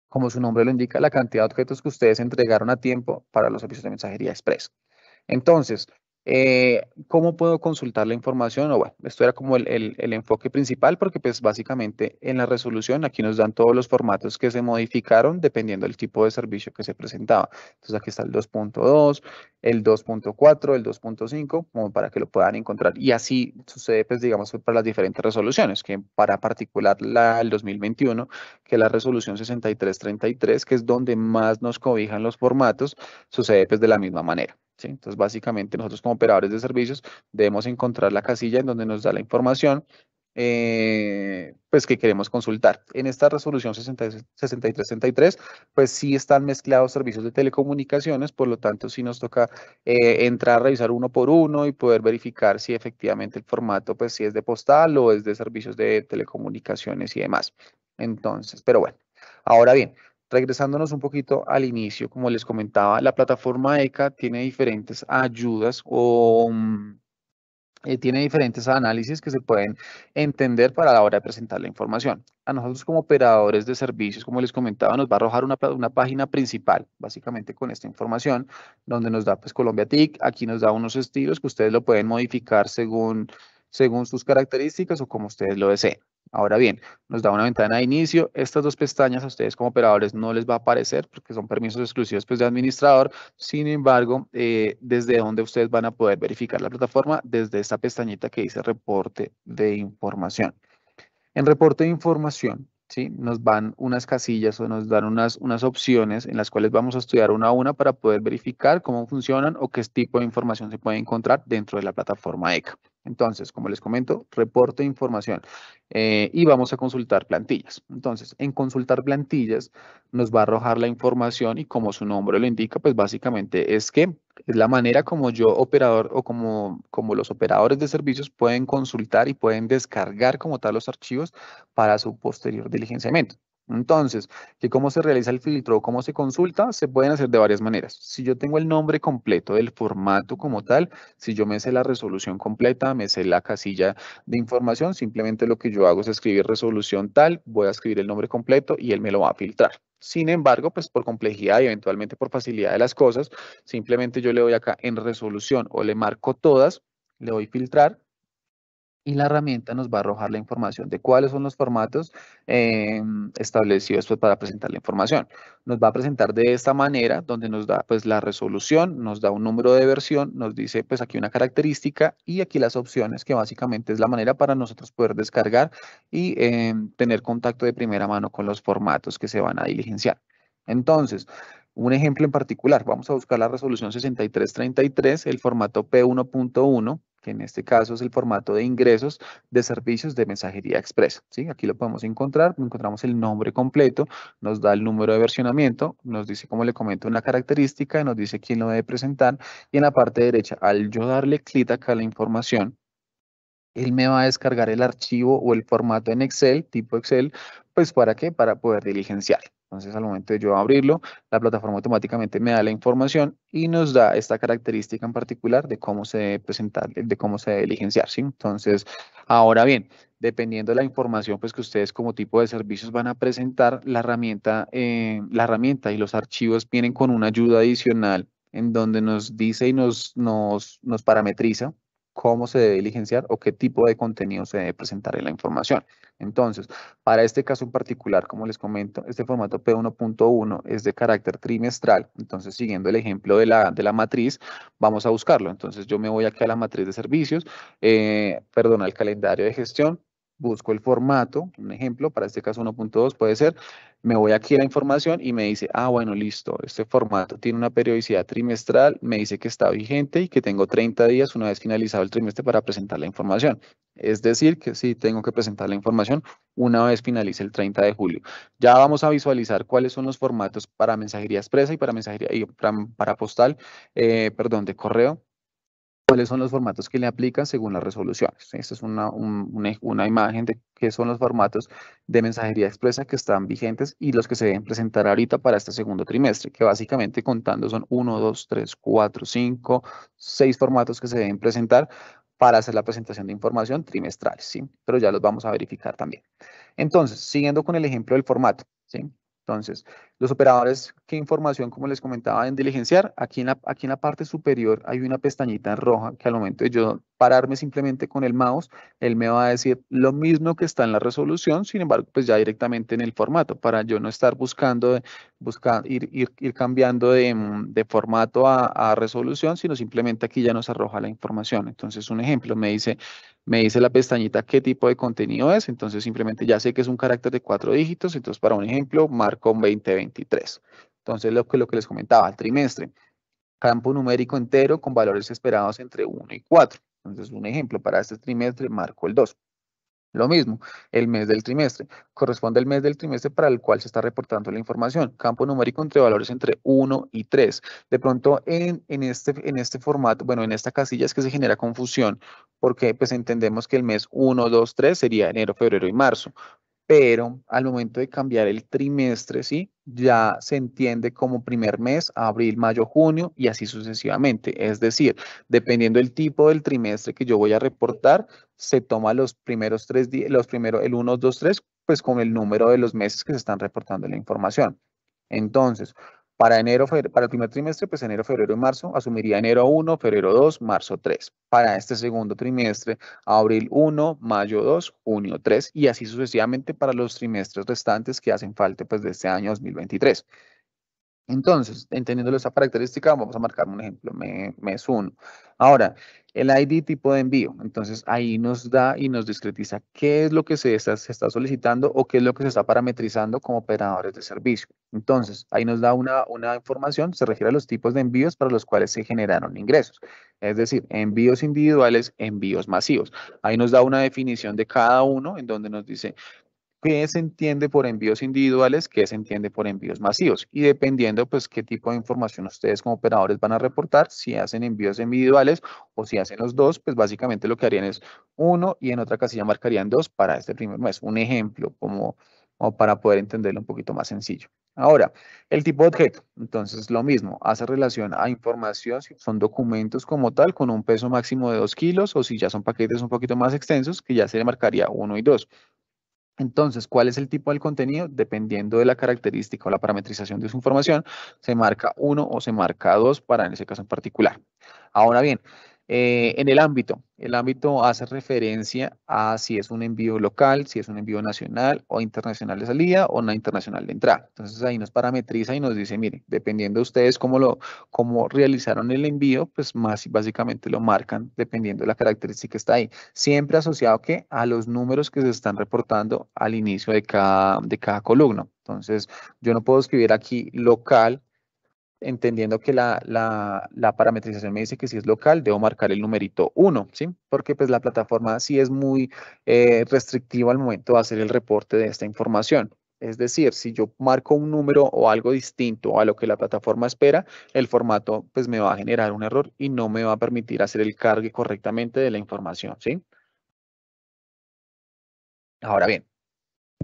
como su nombre lo indica, la cantidad de objetos que ustedes entregaron a tiempo para los servicios de mensajería express. Entonces, eh, ¿Cómo puedo consultar la información? O bueno, esto era como el, enfoque principal porque pues básicamente en la resolución aquí nos dan todos los formatos que se modificaron dependiendo del tipo de servicio que se presentaba. Entonces aquí está el 2.2, el 2.4, el 2.5 como para que lo puedan encontrar. Y así sucede pues digamos para las diferentes resoluciones que para particular la del 2021 que la resolución 6333 que es donde más nos cobijan los formatos sucede pues de la misma manera. Entonces, básicamente nosotros como operadores de servicios debemos encontrar la casilla en donde nos da la información eh, pues que queremos consultar. En esta resolución 6333, pues sí están mezclados servicios de telecomunicaciones, por lo tanto sí nos toca eh, entrar a revisar uno por uno y poder verificar si efectivamente el formato, pues si es de postal o es de servicios de telecomunicaciones y demás. Entonces, pero bueno, ahora bien, Regresándonos un poquito al inicio, como les comentaba, la plataforma ECA tiene diferentes ayudas o mm, eh, tiene diferentes análisis que se pueden entender para la hora de presentar la información. A nosotros como operadores de servicios, como les comentaba, nos va a arrojar una, una página principal, básicamente con esta información, donde nos da pues Colombia TIC, aquí nos da unos estilos que ustedes lo pueden modificar según según sus características o como ustedes lo deseen. Ahora bien, nos da una ventana de inicio. Estas dos pestañas a ustedes como operadores no les va a aparecer porque son permisos exclusivos pues, de administrador. Sin embargo, eh, desde donde ustedes van a poder verificar la plataforma, desde esta pestañita que dice reporte de información. En reporte de información, ¿sí? nos van unas casillas o nos dan unas, unas opciones en las cuales vamos a estudiar una a una para poder verificar cómo funcionan o qué tipo de información se puede encontrar dentro de la plataforma ECA. Entonces, como les comento, reporte información eh, y vamos a consultar plantillas. Entonces, en consultar plantillas nos va a arrojar la información y como su nombre lo indica, pues básicamente es que es la manera como yo operador o como, como los operadores de servicios pueden consultar y pueden descargar como tal los archivos para su posterior diligenciamiento. Entonces, que cómo se realiza el filtro o cómo se consulta, se pueden hacer de varias maneras. Si yo tengo el nombre completo del formato como tal, si yo me sé la resolución completa, me sé la casilla de información, simplemente lo que yo hago es escribir resolución tal, voy a escribir el nombre completo y él me lo va a filtrar. Sin embargo, pues por complejidad y eventualmente por facilidad de las cosas, simplemente yo le doy acá en resolución o le marco todas, le doy filtrar y la herramienta nos va a arrojar la información de cuáles son los formatos eh, establecidos pues, para presentar la información. Nos va a presentar de esta manera, donde nos da pues, la resolución, nos da un número de versión, nos dice pues aquí una característica y aquí las opciones, que básicamente es la manera para nosotros poder descargar y eh, tener contacto de primera mano con los formatos que se van a diligenciar. Entonces, un ejemplo en particular, vamos a buscar la resolución 6333, el formato P1.1, en este caso es el formato de ingresos de servicios de mensajería expresa. ¿sí? Aquí lo podemos encontrar, encontramos el nombre completo, nos da el número de versionamiento, nos dice, como le comento, una característica, nos dice quién lo debe presentar y en la parte derecha, al yo darle clic acá a la información, él me va a descargar el archivo o el formato en Excel, tipo Excel, pues ¿para qué? Para poder diligenciar. Entonces, al momento de yo abrirlo, la plataforma automáticamente me da la información y nos da esta característica en particular de cómo se debe presentar, de cómo se debe diligenciar, ¿sí? Entonces, ahora bien, dependiendo de la información pues, que ustedes como tipo de servicios van a presentar, la herramienta, eh, la herramienta y los archivos vienen con una ayuda adicional en donde nos dice y nos, nos, nos parametriza cómo se debe diligenciar o qué tipo de contenido se debe presentar en la información. Entonces, para este caso en particular, como les comento, este formato P1.1 es de carácter trimestral. Entonces, siguiendo el ejemplo de la, de la matriz, vamos a buscarlo. Entonces, yo me voy aquí a la matriz de servicios, eh, perdón, al calendario de gestión, busco el formato, un ejemplo, para este caso 1.2 puede ser, me voy aquí a la información y me dice, ah, bueno, listo, este formato tiene una periodicidad trimestral, me dice que está vigente y que tengo 30 días una vez finalizado el trimestre para presentar la información. Es decir, que sí tengo que presentar la información una vez finalice el 30 de julio. Ya vamos a visualizar cuáles son los formatos para mensajería expresa y para mensajería para, postal, eh, perdón, de correo cuáles son los formatos que le aplican según las resoluciones. Esta es una, una, imagen de qué son los formatos de mensajería expresa que están vigentes y los que se deben presentar ahorita para este segundo trimestre, que básicamente contando son 1, 2, 3, 4, 5, 6 formatos que se deben presentar para hacer la presentación de información trimestral, ¿sí? Pero ya los vamos a verificar también. Entonces, siguiendo con el ejemplo del formato, ¿sí? Entonces, los operadores, ¿qué información, como les comentaba, en diligenciar? Aquí en, la, aquí en la parte superior hay una pestañita roja que al momento de yo pararme simplemente con el mouse, él me va a decir lo mismo que está en la resolución, sin embargo, pues ya directamente en el formato, para yo no estar buscando, buscar, ir, ir, cambiando de, mm, formato a, resolución, sino simplemente aquí ya nos arroja la información. Entonces, un ejemplo, me dice, me dice la pestañita qué tipo de contenido es, entonces simplemente ya sé que es un carácter de cuatro dígitos, entonces para un ejemplo, marco un 2020. Entonces, lo que, lo que les comentaba, trimestre, campo numérico entero con valores esperados entre 1 y 4. Entonces, un ejemplo para este trimestre, marco el 2. Lo mismo, el mes del trimestre. Corresponde al mes del trimestre para el cual se está reportando la información. Campo numérico entre valores entre 1 y 3. De pronto, en, este, en este formato, bueno, en esta casilla es que se genera confusión, porque pues entendemos que el mes 1, 2, 3 sería enero, febrero y marzo, pero al momento de cambiar el trimestre, ¿sí? ya se entiende como primer mes, abril, mayo, junio y así sucesivamente. Es decir, dependiendo del tipo del trimestre que yo voy a reportar, se toma los primeros tres días, los primeros, el 1, 2, 3, pues con el número de los meses que se están reportando la información. Entonces, para enero, para el primer trimestre, pues enero, febrero y marzo asumiría enero 1, febrero 2, marzo 3. Para este segundo trimestre, abril 1, mayo 2, junio 3 y así sucesivamente para los trimestres restantes que hacen falta pues de este año 2023. Entonces, entendiendo esa característica, vamos a marcar un ejemplo, mes uno. Ahora, el ID tipo de envío. Entonces, ahí nos da y nos discretiza qué es lo que se está, solicitando o qué es lo que se está parametrizando como operadores de servicio. Entonces, ahí nos da una, una información, se refiere a los tipos de envíos para los cuales se generaron ingresos. Es decir, envíos individuales, envíos masivos. Ahí nos da una definición de cada uno en donde nos dice qué se entiende por envíos individuales, qué se entiende por envíos masivos. Y dependiendo, pues, qué tipo de información ustedes como operadores van a reportar, si hacen envíos individuales o si hacen los dos, pues básicamente lo que harían es uno y en otra casilla marcarían dos para este primer mes. Un ejemplo como, para poder entenderlo un poquito más sencillo. Ahora, el tipo de objeto. Entonces, lo mismo, hace relación a información, si son documentos como tal, con un peso máximo de dos kilos, o si ya son paquetes un poquito más extensos, que ya se le marcaría uno y dos. Entonces, ¿cuál es el tipo del contenido? Dependiendo de la característica o la parametrización de su información, se marca uno o se marca dos para en ese caso en particular. Ahora bien, eh, en el ámbito, el ámbito hace referencia a si es un envío local, si es un envío nacional o internacional de salida o no internacional de entrada. Entonces ahí nos parametriza y nos dice, mire, dependiendo de ustedes cómo, lo, cómo realizaron el envío, pues más básicamente lo marcan dependiendo de la característica que está ahí. Siempre asociado que a los números que se están reportando al inicio de cada, de cada columna. Entonces yo no puedo escribir aquí local entendiendo que la, parametrización me dice que si es local, debo marcar el numerito 1, ¿sí? Porque pues la plataforma sí es muy eh, restrictiva al momento de hacer el reporte de esta información. Es decir, si yo marco un número o algo distinto a lo que la plataforma espera, el formato pues me va a generar un error y no me va a permitir hacer el cargue correctamente de la información, ¿sí? Ahora bien,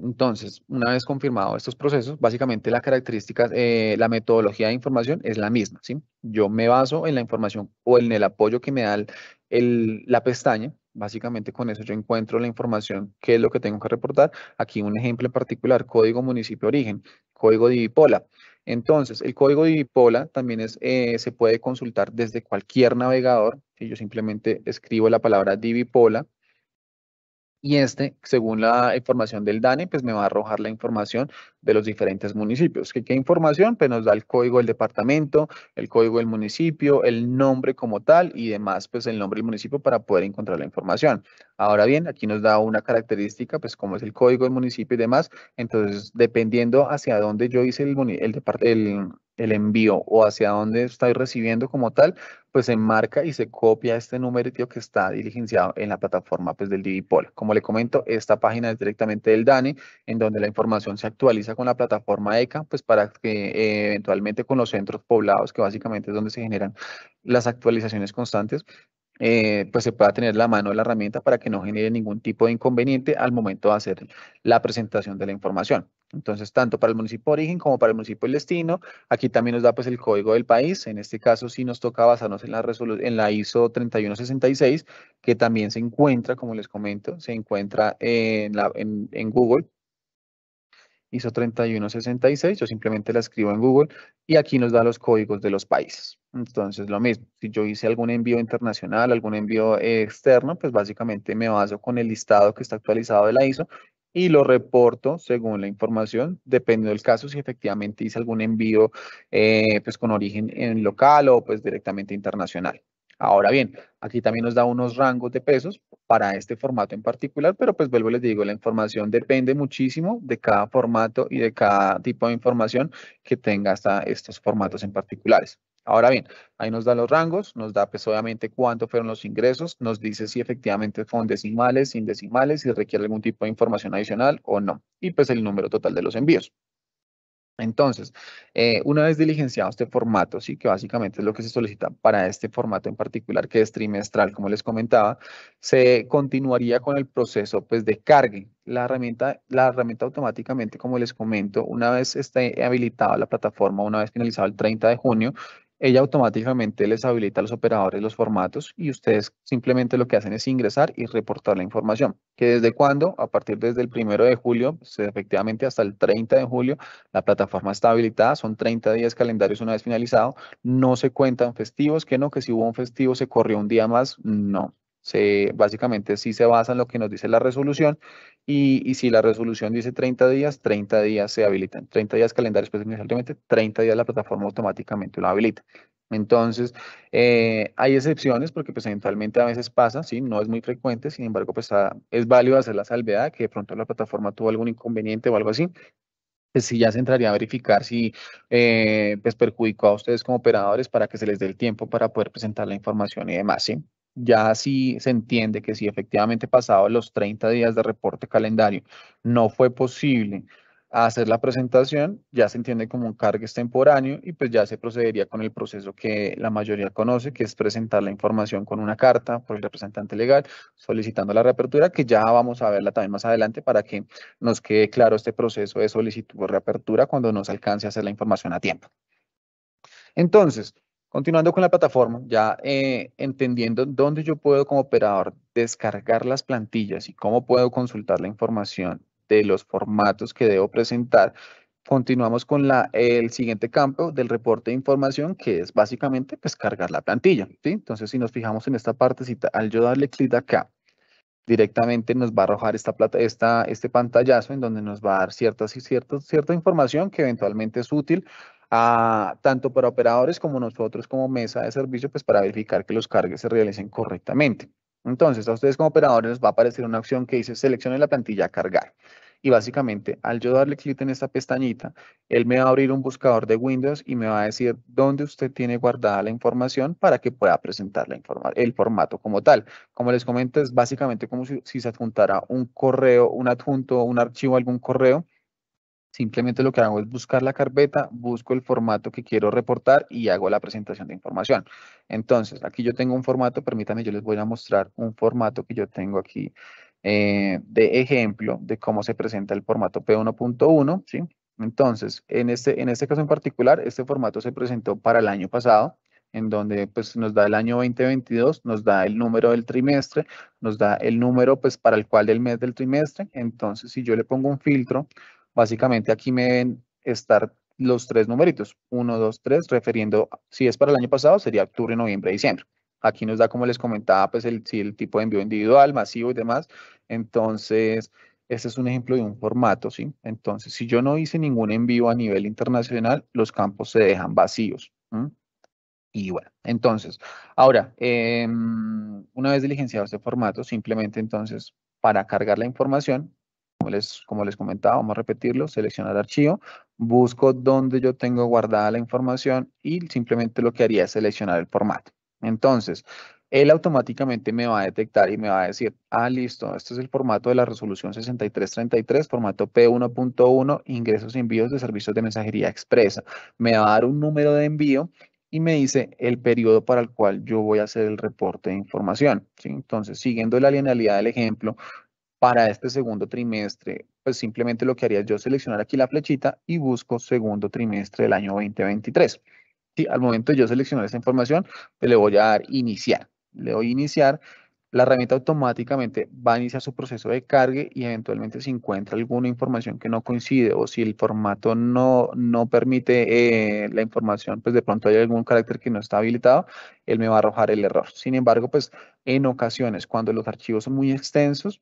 entonces, una vez confirmado estos procesos, básicamente la característica, eh, la metodología de información es la misma. ¿sí? Yo me baso en la información o en el apoyo que me da la pestaña. Básicamente con eso yo encuentro la información, que es lo que tengo que reportar. Aquí un ejemplo en particular, código municipio origen, código divipola. Entonces, el código divipola también eh, se puede consultar desde cualquier navegador. Si yo simplemente escribo la palabra Divipola, y este, según la información del DANE, pues me va a arrojar la información de los diferentes municipios. ¿Qué, ¿Qué, información? Pues nos da el código del departamento, el código del municipio, el nombre como tal y demás, pues el nombre del municipio para poder encontrar la información. Ahora bien, aquí nos da una característica, pues como es el código del municipio y demás, entonces dependiendo hacia dónde yo hice el, el, el, el envío o hacia dónde estoy recibiendo como tal, pues se marca y se copia este número que está diligenciado en la plataforma pues, del Divipol. Como le comento, esta página es directamente del DANE, en donde la información se actualiza con la plataforma ECA, pues para que eh, eventualmente con los centros poblados, que básicamente es donde se generan las actualizaciones constantes, eh, pues se pueda tener la mano de la herramienta para que no genere ningún tipo de inconveniente al momento de hacer la presentación de la información. Entonces, tanto para el municipio origen como para el municipio del destino, aquí también nos da pues el código del país. En este caso, sí nos toca basarnos en la, en la ISO 3166, que también se encuentra, como les comento, se encuentra en Google ISO 3166, yo simplemente la escribo en Google y aquí nos da los códigos de los países. Entonces, lo mismo, si yo hice algún envío internacional, algún envío eh, externo, pues básicamente me baso con el listado que está actualizado de la ISO y lo reporto según la información, dependiendo del caso, si efectivamente hice algún envío eh, pues con origen en local o pues directamente internacional. Ahora bien, aquí también nos da unos rangos de pesos para este formato en particular, pero pues vuelvo les digo, la información depende muchísimo de cada formato y de cada tipo de información que tenga hasta estos formatos en particulares. Ahora bien, ahí nos da los rangos, nos da pues obviamente cuánto fueron los ingresos, nos dice si efectivamente son decimales, sin decimales, si requiere algún tipo de información adicional o no, y pues el número total de los envíos. Entonces, eh, una vez diligenciado este formato, sí, que básicamente es lo que se solicita para este formato en particular, que es trimestral, como les comentaba, se continuaría con el proceso pues, de cargue. La herramienta, la herramienta automáticamente, como les comento, una vez esté habilitada la plataforma, una vez finalizado el 30 de junio, ella automáticamente les habilita a los operadores los formatos y ustedes simplemente lo que hacen es ingresar y reportar la información. ¿Que desde cuándo? A partir desde el primero de julio, pues, efectivamente hasta el 30 de julio, la plataforma está habilitada, son 30 días calendarios una vez finalizado, no se cuentan festivos, que no, que si hubo un festivo se corrió un día más, no. Se, básicamente sí se basa en lo que nos dice la resolución y, si la resolución dice 30 días, 30 días se habilitan. 30 días calendarios, pues inicialmente 30 días la plataforma automáticamente lo habilita. Entonces, eh, hay excepciones porque pues eventualmente a veces pasa, sí, no es muy frecuente, sin embargo, pues ah, es válido hacer la salvedad que de pronto la plataforma tuvo algún inconveniente o algo así, pues sí ya se entraría a verificar si eh, pues perjudicó a ustedes como operadores para que se les dé el tiempo para poder presentar la información y demás, ¿sí? ya si se entiende que si efectivamente pasado los 30 días de reporte calendario no fue posible hacer la presentación, ya se entiende como un cargo extemporáneo y pues ya se procedería con el proceso que la mayoría conoce, que es presentar la información con una carta por el representante legal solicitando la reapertura, que ya vamos a verla también más adelante para que nos quede claro este proceso de solicitud o reapertura cuando nos alcance a hacer la información a tiempo. Entonces, Continuando con la plataforma, ya eh, entendiendo dónde yo puedo como operador descargar las plantillas y cómo puedo consultar la información de los formatos que debo presentar, continuamos con la, el siguiente campo del reporte de información, que es básicamente descargar pues, la plantilla. Entonces, si nos fijamos en esta partecita, al yo darle clic acá, directamente nos va a arrojar esta esta, este pantallazo en donde nos va a dar ciertas ciertas, cierta información que eventualmente es útil tanto para operadores como nosotros como mesa de servicio, pues para verificar que los cargues se realicen correctamente. Entonces, a ustedes como operadores les va a aparecer una opción que dice seleccione la plantilla cargar. Y básicamente, al yo darle clic en esta pestañita, él me va a abrir un buscador de Windows y me va a decir dónde usted tiene guardada la información para que pueda presentar la el formato como tal. Como les comento, es básicamente como si, si se adjuntara un correo, un adjunto, un archivo, algún correo Simplemente lo que hago es buscar la carpeta, busco el formato que quiero reportar y hago la presentación de información. Entonces, aquí yo tengo un formato, permítanme, yo les voy a mostrar un formato que yo tengo aquí eh, de ejemplo de cómo se presenta el formato P1.1, ¿sí? Entonces, en este, en este caso en particular, este formato se presentó para el año pasado, en donde pues, nos da el año 2022, nos da el número del trimestre, nos da el número pues, para el cual del mes del trimestre. Entonces, si yo le pongo un filtro Básicamente aquí me deben estar los tres numeritos, 1, 2, 3, refiriendo, si es para el año pasado, sería octubre, noviembre, diciembre. Aquí nos da, como les comentaba, pues el, el tipo de envío individual, masivo y demás. Entonces, este es un ejemplo de un formato, ¿sí? Entonces, si yo no hice ningún envío a nivel internacional, los campos se dejan vacíos. Y bueno, entonces, ahora, em, una vez diligenciado este formato, simplemente entonces, para cargar la información, como les, como les comentaba, vamos a repetirlo, seleccionar archivo, busco donde yo tengo guardada la información y simplemente lo que haría es seleccionar el formato. Entonces, él automáticamente me va a detectar y me va a decir, ah, listo, este es el formato de la resolución 6333, formato P1.1, ingresos y envíos de servicios de mensajería expresa. Me va a dar un número de envío y me dice el periodo para el cual yo voy a hacer el reporte de información. Entonces, siguiendo la linealidad del ejemplo, para este segundo trimestre, pues simplemente lo que haría es yo seleccionar aquí la flechita y busco segundo trimestre del año 2023. Si al momento de yo seleccionar esta información, pues le voy a dar iniciar. Le doy iniciar. La herramienta automáticamente va a iniciar su proceso de cargue y eventualmente si encuentra alguna información que no coincide o si el formato no, no permite eh, la información, pues de pronto hay algún carácter que no está habilitado, él me va a arrojar el error. Sin embargo, pues en ocasiones cuando los archivos son muy extensos,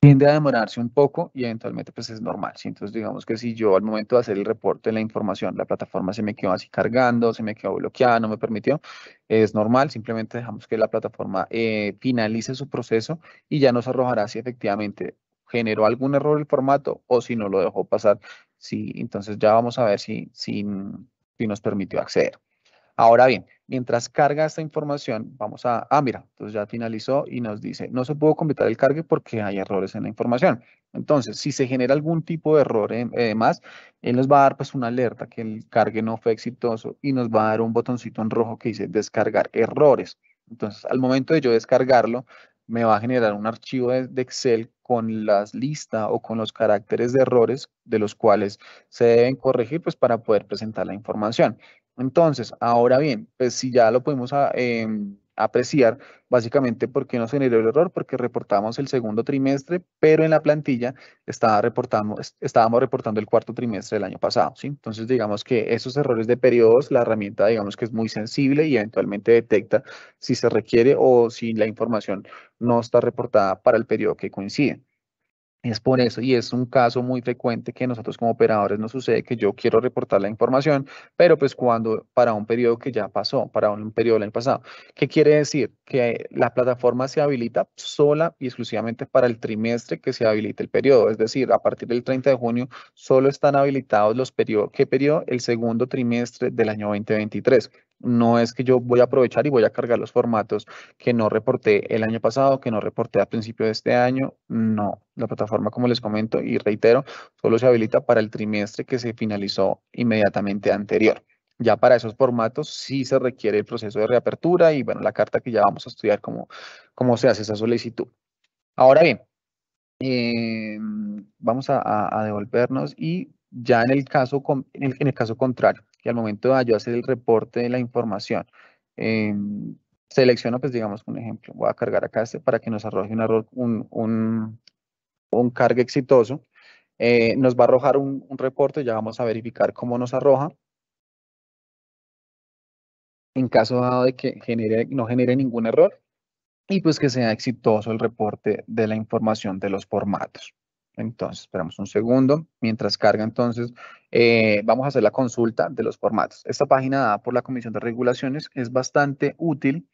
tiende a demorarse un poco y eventualmente pues es normal. Entonces digamos que si yo al momento de hacer el reporte de la información, la plataforma se me quedó así cargando, se me quedó bloqueada, no me permitió, es normal, simplemente dejamos que la plataforma eh, finalice su proceso y ya nos arrojará si efectivamente generó algún error el formato o si no lo dejó pasar. Sí, entonces ya vamos a ver si nos permitió acceder. Ahora bien, Mientras carga esta información, vamos a, ah, mira, entonces ya finalizó y nos dice, no se pudo completar el cargue porque hay errores en la información. Entonces, si se genera algún tipo de error además, eh, eh, más, él nos va a dar pues una alerta que el cargue no fue exitoso y nos va a dar un botoncito en rojo que dice descargar errores. Entonces, al momento de yo descargarlo, me va a generar un archivo de, Excel con las listas o con los caracteres de errores de los cuales se deben corregir pues para poder presentar la información. Entonces, ahora bien, pues si ya lo podemos ah, em, apreciar, básicamente, ¿por qué nos generó el error? Porque reportamos el segundo trimestre, pero en la plantilla estaba reportando, estábamos reportando el cuarto trimestre del año pasado, ¿sí? Entonces, digamos que esos errores de periodos, la herramienta, digamos que es muy sensible y eventualmente detecta si se requiere o si la información no está reportada para el periodo que coincide. Es por eso, y es un caso muy frecuente que nosotros como operadores nos sucede que yo quiero reportar la información, pero pues cuando para un periodo que ya pasó, para un periodo del año pasado. ¿Qué quiere decir? Que la plataforma se habilita sola y exclusivamente para el trimestre que se habilita el periodo. Es decir, a partir del 30 de junio solo están habilitados los periodos. ¿Qué periodo? El segundo trimestre del año 2023. No es que yo voy a aprovechar y voy a cargar los formatos que no reporté el año pasado, que no reporté a principio de este año. No, la plataforma, como les comento y reitero, solo se habilita para el trimestre que se finalizó inmediatamente anterior. Ya para esos formatos sí se requiere el proceso de reapertura y bueno, la carta que ya vamos a estudiar cómo, cómo se hace esa solicitud. Ahora bien, em, vamos a, devolvernos y ya en el caso, en el caso contrario, que al momento de yo hacer el reporte de la información, em, selecciono, pues digamos, un ejemplo, voy a cargar acá este para que nos arroje un, error, un, cargue exitoso. Eh, nos va a arrojar un, un, reporte, ya vamos a verificar cómo nos arroja. En caso de que genere, no genere ningún error y pues que sea exitoso el reporte de la información de los formatos. Entonces, esperamos un segundo. Mientras carga, entonces, eh, vamos a hacer la consulta de los formatos. Esta página dada por la Comisión de Regulaciones es bastante útil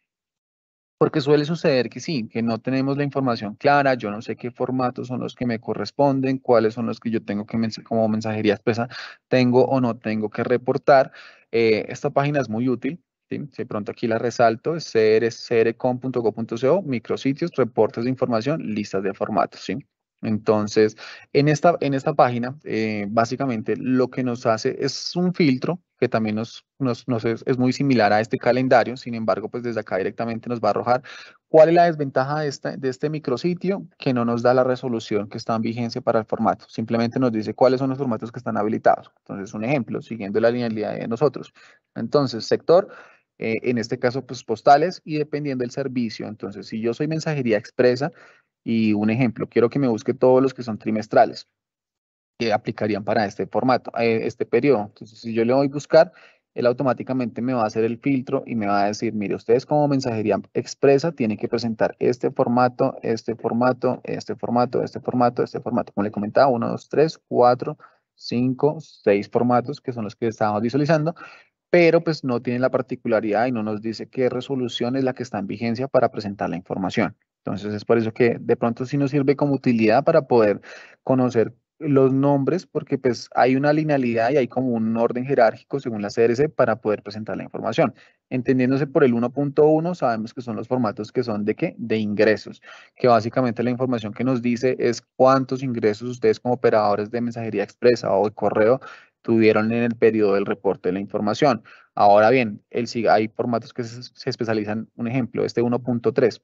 porque suele suceder que sí, que no tenemos la información clara, yo no sé qué formatos son los que me corresponden, cuáles son los que yo tengo que, como mensajería expresa, tengo o no tengo que reportar. Eh, esta página es muy útil de pronto aquí la resalto, es micrositios, reportes de información, listas de formatos. ¿sí? Entonces, en esta, en esta página, eh, básicamente lo que nos hace es un filtro que también nos, es, muy similar a este calendario, sin embargo, pues desde acá directamente nos va a arrojar cuál es la desventaja de, este, de este micrositio que no nos da la resolución que está en vigencia para el formato. Simplemente nos dice cuáles son los formatos que están habilitados. Entonces, un ejemplo, siguiendo la linealidad de nosotros. Entonces, sector, eh, en este caso, pues postales y dependiendo del servicio. Entonces, si yo soy mensajería expresa, y un ejemplo, quiero que me busque todos los que son trimestrales que aplicarían para este formato, eh, este periodo. Entonces, si yo le voy a buscar, él automáticamente me va a hacer el filtro y me va a decir, mire, ustedes como mensajería expresa tienen que presentar este formato, este formato, este formato, este formato, este formato. Como le comentaba, uno, dos, tres, cuatro, cinco, seis formatos que son los que estábamos visualizando, pero pues no tienen la particularidad y no nos dice qué resolución es la que está en vigencia para presentar la información. Entonces es por eso que de pronto sí nos sirve como utilidad para poder conocer los nombres, porque pues hay una linealidad y hay como un orden jerárquico según la CRC para poder presentar la información. Entendiéndose por el 1.1, sabemos que son los formatos que son de qué? De ingresos, que básicamente la información que nos dice es cuántos ingresos ustedes como operadores de mensajería expresa o de correo tuvieron en el periodo del reporte de la información. Ahora bien, el, hay formatos que se, se especializan, un ejemplo, este 1.3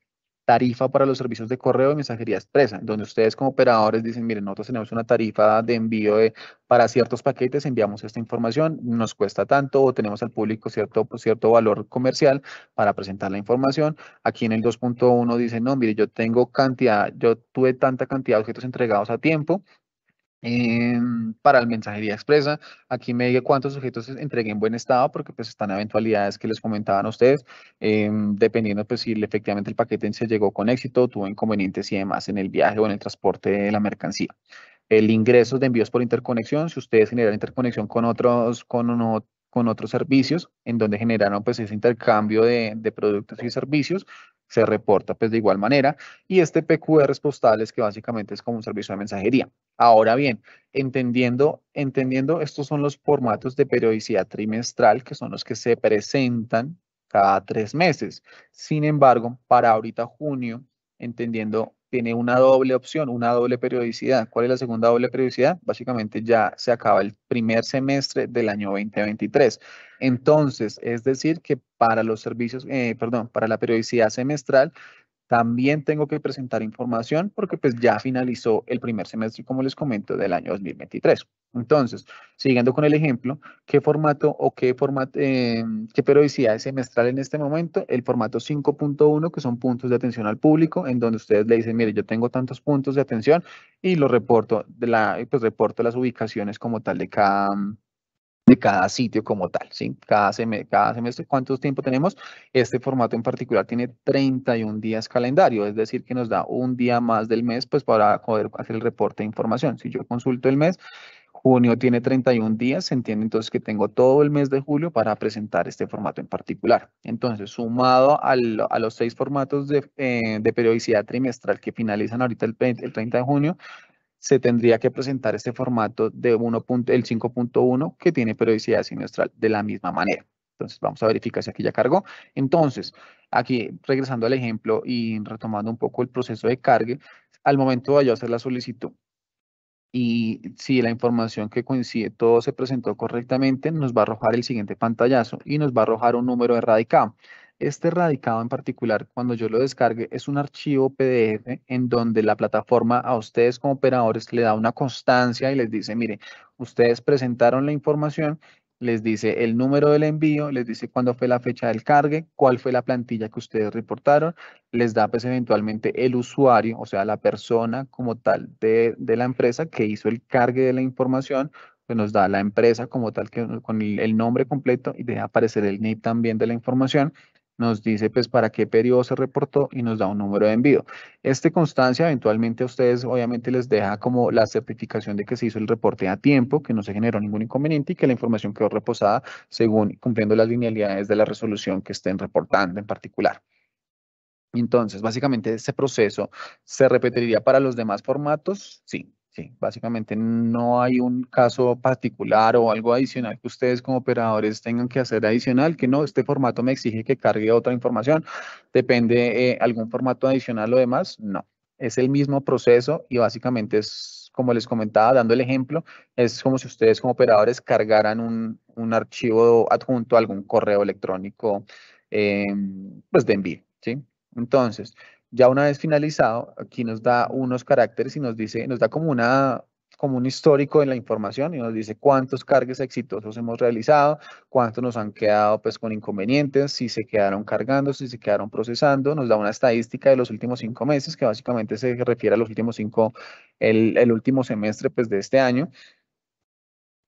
tarifa para los servicios de correo y mensajería expresa, donde ustedes como operadores dicen, miren, nosotros tenemos una tarifa de envío de, para ciertos paquetes, enviamos esta información, nos cuesta tanto o tenemos al público cierto, cierto valor comercial para presentar la información. Aquí en el 2.1 dicen, no, mire, yo tengo cantidad, yo tuve tanta cantidad de objetos entregados a tiempo, Em, para el mensajería expresa. Aquí me diga cuántos sujetos entregué en buen estado, porque pues están eventualidades que les comentaban ustedes, em, dependiendo pues si efectivamente el paquete se llegó con éxito, tuvo inconvenientes y demás en el viaje o en el transporte de la mercancía. El ingreso de envíos por interconexión, si ustedes generan interconexión con otros, con otros servicios, en donde generaron pues ese intercambio de productos y servicios, se reporta pues de igual manera y este PQR es postales que básicamente es como un servicio de mensajería. Ahora bien, entendiendo, entendiendo estos son los formatos de periodicidad trimestral que son los que se presentan cada tres meses. Sin embargo, para ahorita junio, entendiendo tiene una doble opción, una doble periodicidad. ¿Cuál es la segunda doble periodicidad? Básicamente ya se acaba el primer semestre del año 2023. Entonces, es decir, que para los servicios, eh, perdón, para la periodicidad semestral también tengo que presentar información porque pues ya finalizó el primer semestre, como les comento, del año 2023. Entonces, siguiendo con el ejemplo, ¿qué formato o qué, formato, eh, qué periodicidad es semestral en este momento? El formato 5.1, que son puntos de atención al público, en donde ustedes le dicen, mire, yo tengo tantos puntos de atención y los reporto, de la, pues reporto las ubicaciones como tal de cada de cada sitio como tal, ¿sí? Cada, semestre, cada semestre, ¿cuánto tiempo tenemos? Este formato en particular tiene 31 días calendario, es decir, que nos da un día más del mes, pues para poder hacer el reporte de información. Si yo consulto el mes, junio tiene 31 días, se entiende entonces que tengo todo el mes de julio para presentar este formato en particular. Entonces, sumado a los seis formatos de, eh, de periodicidad trimestral que finalizan ahorita el, el 30 de junio, se tendría que presentar este formato de 1. el 5.1 que tiene periodicidad semestral de la misma manera. Entonces, vamos a verificar si aquí ya cargó. Entonces, aquí regresando al ejemplo y retomando un poco el proceso de cargue, al momento de yo hacer la solicitud y si la información que coincide todo se presentó correctamente, nos va a arrojar el siguiente pantallazo y nos va a arrojar un número erradicado. Este radicado en particular, cuando yo lo descargue, es un archivo PDF en donde la plataforma a ustedes como operadores le da una constancia y les dice, mire, ustedes presentaron la información, les dice el número del envío, les dice cuándo fue la fecha del cargue, cuál fue la plantilla que ustedes reportaron, les da pues eventualmente el usuario, o sea, la persona como tal de, la empresa que hizo el cargue de la información, que pues, nos da la empresa como tal, que, con el, el nombre completo y deja aparecer el NIP también de la información nos dice pues para qué periodo se reportó y nos da un número de envío. Esta constancia eventualmente a ustedes obviamente les deja como la certificación de que se hizo el reporte a tiempo, que no se generó ningún inconveniente y que la información quedó reposada según cumpliendo las linealidades de la resolución que estén reportando en particular. Entonces, básicamente ese proceso se repetiría para los demás formatos, sí, básicamente no hay un caso particular o algo adicional que ustedes como operadores tengan que hacer adicional, que no, este formato me exige que cargue otra información, depende eh, algún formato adicional o demás, no. Es el mismo proceso y básicamente es, como les comentaba, dando el ejemplo, es como si ustedes como operadores cargaran un, un archivo adjunto a algún correo electrónico em, pues de envío, ¿sí? Entonces, ya una vez finalizado, aquí nos da unos caracteres y nos dice, nos da como una, como un histórico en la información y nos dice cuántos cargues exitosos hemos realizado, cuántos nos han quedado pues con inconvenientes, si se quedaron cargando, si se quedaron procesando, nos da una estadística de los últimos cinco meses que básicamente se refiere a los últimos cinco, el, el último semestre pues de este año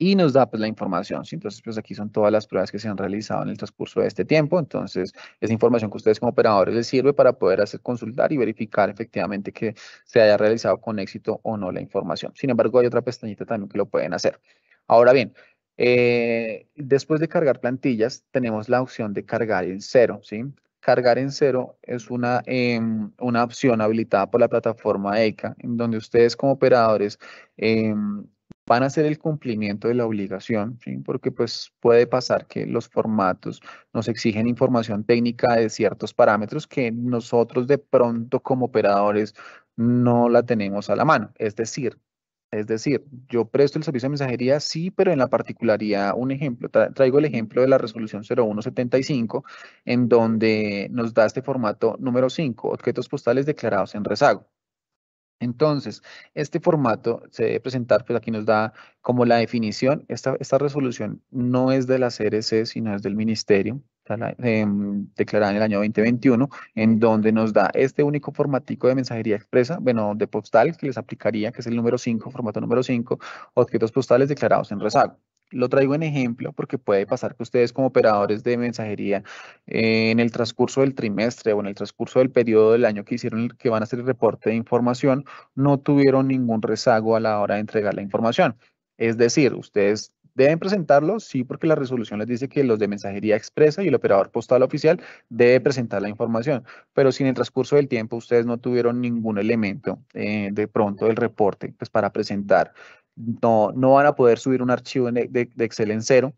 y nos da pues, la información. Entonces, pues aquí son todas las pruebas que se han realizado en el transcurso de este tiempo. Entonces, esa información que ustedes como operadores les sirve para poder hacer consultar y verificar efectivamente que se haya realizado con éxito o no la información. Sin embargo, hay otra pestañita también que lo pueden hacer. Ahora bien, eh, después de cargar plantillas, tenemos la opción de cargar en cero, ¿sí? Cargar en cero es una, em, una opción habilitada por la plataforma ECA en donde ustedes como operadores em, van a ser el cumplimiento de la obligación, porque pues puede pasar que los formatos nos exigen información técnica de ciertos parámetros que nosotros de pronto como operadores no la tenemos a la mano. Es decir, es decir, yo presto el servicio de mensajería, sí, pero en la particularidad, un ejemplo, traigo el ejemplo de la resolución 0175, en donde nos da este formato número 5, objetos postales declarados en rezago. Entonces, este formato se debe presentar, pues aquí nos da como la definición, esta, esta resolución no es de la CRC, sino es del Ministerio, em, declarada en el año 2021, en donde nos da este único formatico de mensajería expresa, bueno, de postales que les aplicaría, que es el número 5, formato número 5, objetos postales declarados en rezago. Lo traigo en ejemplo porque puede pasar que ustedes como operadores de mensajería eh, en el transcurso del trimestre o en el transcurso del periodo del año que hicieron que van a hacer el reporte de información no tuvieron ningún rezago a la hora de entregar la información. Es decir, ustedes deben presentarlo, sí, porque la resolución les dice que los de mensajería expresa y el operador postal oficial debe presentar la información, pero si en el transcurso del tiempo ustedes no tuvieron ningún elemento eh, de pronto del reporte pues, para presentar no, van a poder subir un archivo de, Excel en cero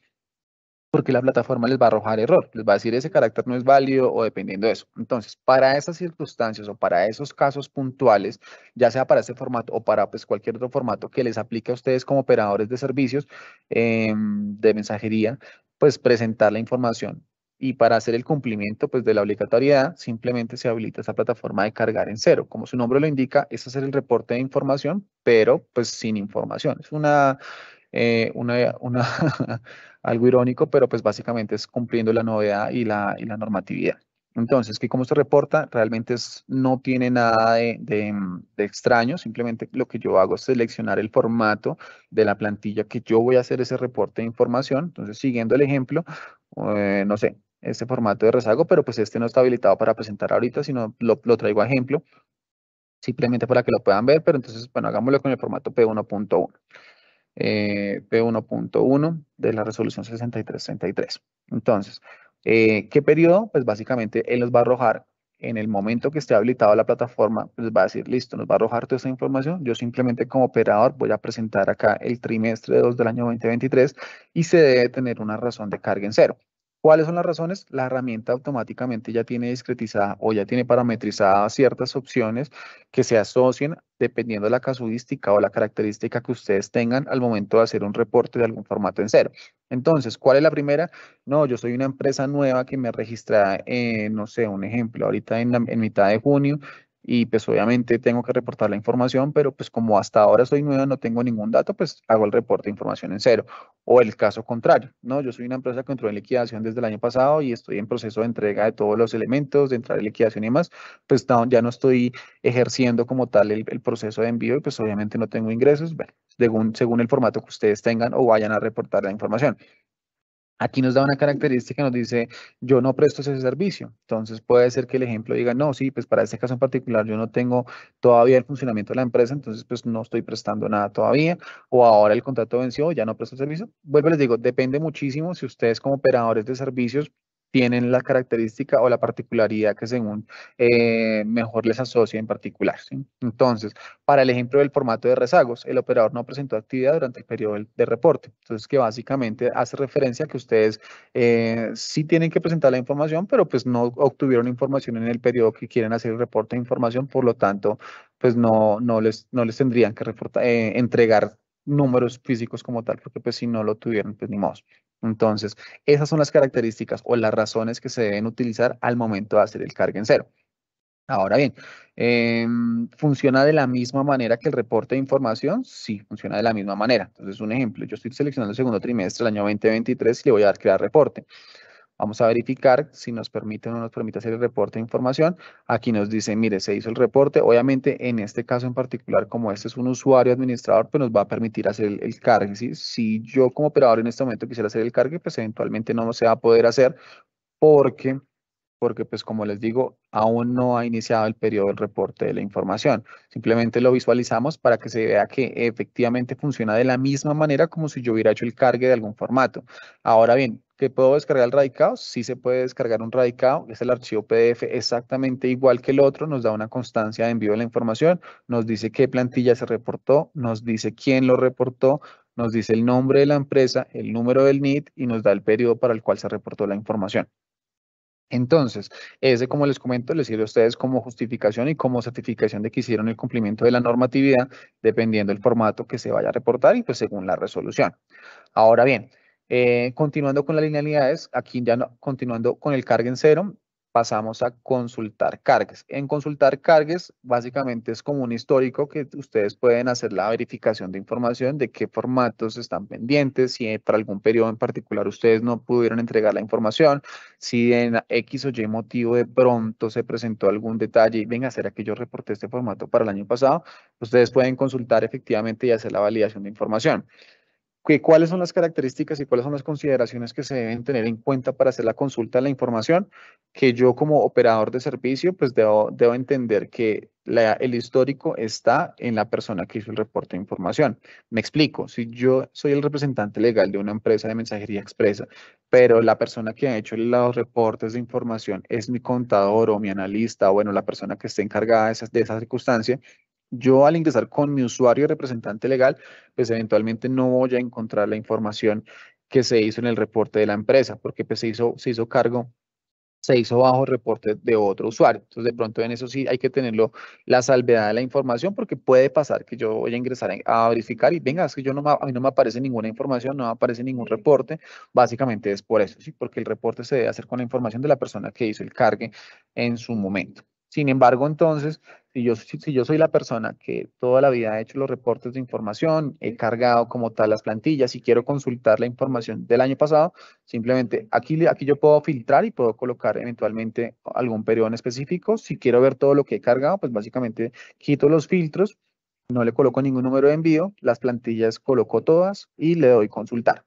porque la plataforma les va a arrojar error, les va a decir ese carácter no es válido o dependiendo de eso. Entonces, para esas circunstancias o para esos casos puntuales, ya sea para ese formato o para pues, cualquier otro formato que les aplique a ustedes como operadores de servicios em, de mensajería, pues presentar la información y para hacer el cumplimiento pues, de la obligatoriedad, simplemente se habilita esa plataforma de cargar en cero. Como su nombre lo indica, es hacer el reporte de información, pero pues sin información. Es una, eh, una, una algo irónico, pero pues básicamente es cumpliendo la novedad y la, la normatividad. Entonces, que como se reporta, realmente es, no tiene nada de, de, extraño, simplemente lo que yo hago es seleccionar el formato de la plantilla que yo voy a hacer ese reporte de información. Entonces, siguiendo el ejemplo, eh, no sé, este formato de rezago, pero pues este no está habilitado para presentar ahorita, sino lo, lo traigo a ejemplo, simplemente para que lo puedan ver, pero entonces, bueno, hagámoslo con el formato P1.1. P1.1 eh, de la resolución 6333. Entonces, eh, ¿qué periodo? Pues básicamente él nos va a arrojar en el momento que esté habilitado la plataforma, pues va a decir, listo, nos va a arrojar toda esta información. Yo simplemente como operador voy a presentar acá el trimestre 2 del año 2023 y se debe tener una razón de carga en cero. ¿Cuáles son las razones? La herramienta automáticamente ya tiene discretizada o ya tiene parametrizada ciertas opciones que se asocien dependiendo de la casuística o la característica que ustedes tengan al momento de hacer un reporte de algún formato en cero. Entonces, ¿cuál es la primera? No, yo soy una empresa nueva que me registra, no sé, un ejemplo, ahorita en mitad de junio y pues obviamente tengo que reportar la información, pero pues como hasta ahora soy nueva, no tengo ningún dato, pues hago el reporte de información en cero. O el caso contrario, ¿no? Yo soy una empresa que entró en liquidación desde el año pasado y estoy en proceso de entrega de todos los elementos, de entrar en liquidación y más, pues ya no estoy ejerciendo como tal el, proceso de envío y pues obviamente no tengo ingresos, según, según el formato que ustedes tengan o vayan a reportar la información. Aquí nos da una característica, nos dice, yo no presto ese servicio. Entonces puede ser que el ejemplo diga, no, sí, pues para este caso en particular yo no tengo todavía el funcionamiento de la empresa, entonces pues no estoy prestando nada todavía, o ahora el contrato venció, ya no presto el servicio. Vuelvo, les digo, depende muchísimo si ustedes como operadores de servicios tienen la característica o la particularidad que según eh, mejor les asocia en particular. Entonces, para el ejemplo del formato de rezagos, el operador no presentó actividad durante el periodo de reporte. Entonces, que básicamente hace referencia a que ustedes eh, sí tienen que presentar la información, pero pues no obtuvieron información en el periodo que quieren hacer el reporte de información, por lo tanto, pues no, no, les, no les tendrían que eh, entregar números físicos como tal, porque pues si no lo tuvieron, pues ni modo. Entonces, esas son las características o las razones que se deben utilizar al momento de hacer el cargue en cero. Ahora bien, em, ¿funciona de la misma manera que el reporte de información? Sí, funciona de la misma manera. Entonces, un ejemplo, yo estoy seleccionando el segundo trimestre del año 2023 y le voy a dar crear reporte. Vamos a verificar si nos permite o no nos permite hacer el reporte de información. Aquí nos dice, mire, se hizo el reporte. Obviamente, en este caso en particular, como este es un usuario administrador, pues nos va a permitir hacer el, cargue. Si yo como operador en este momento quisiera hacer el cargue, pues eventualmente no se va a poder hacer porque, porque pues como les digo, aún no ha iniciado el periodo del reporte de la información. Simplemente lo visualizamos para que se vea que efectivamente funciona de la misma manera como si yo hubiera hecho el cargue de algún formato. Ahora bien, que puedo descargar el radicado, sí se puede descargar un radicado, es el archivo PDF exactamente igual que el otro, nos da una constancia de envío de la información, nos dice qué plantilla se reportó, nos dice quién lo reportó, nos dice el nombre de la empresa, el número del NIT y nos da el periodo para el cual se reportó la información. Entonces, ese, como les comento, les sirve a ustedes como justificación y como certificación de que hicieron el cumplimiento de la normatividad, dependiendo del formato que se vaya a reportar y pues según la resolución. Ahora bien, eh, continuando con las linealidades, aquí ya no, continuando con el cargo en cero, pasamos a consultar cargas. En consultar cargas, básicamente es como un histórico que ustedes pueden hacer la verificación de información de qué formatos están pendientes, si para algún periodo en particular ustedes no pudieron entregar la información, si en X o Y motivo de pronto se presentó algún detalle y venga, a que yo reporté este formato para el año pasado, ustedes pueden consultar efectivamente y hacer la validación de información cuáles son las características y cuáles son las consideraciones que se deben tener en cuenta para hacer la consulta de la información, que yo como operador de servicio, pues debo, entender que el histórico está en la persona que hizo el reporte de información. Me explico, si yo soy el representante legal de una empresa de mensajería expresa, pero la persona que ha hecho los reportes de información es mi contador o mi analista, o bueno, la persona que esté encargada de, esas, de esa circunstancia, yo al ingresar con mi usuario y representante legal, pues eventualmente no voy a encontrar la información que se hizo en el reporte de la empresa, porque pues, se, hizo, se hizo cargo se hizo bajo reporte de otro usuario. Entonces, de pronto en eso sí hay que tenerlo la salvedad de la información porque puede pasar que yo voy a ingresar a verificar y venga, es que yo no a mí no me aparece ninguna información, no me aparece ningún reporte. Básicamente es por eso, sí, porque el reporte se debe hacer con la información de la persona que hizo el cargue en su momento. Sin embargo, entonces, si yo, soy la persona que toda la vida ha hecho los reportes de información, he cargado como tal las plantillas y quiero consultar la información del año pasado, simplemente aquí, aquí yo puedo filtrar y puedo colocar eventualmente algún periodo en específico. Si quiero ver todo lo que he cargado, pues básicamente quito los filtros, no le coloco ningún número de envío, las plantillas coloco todas y le doy consultar.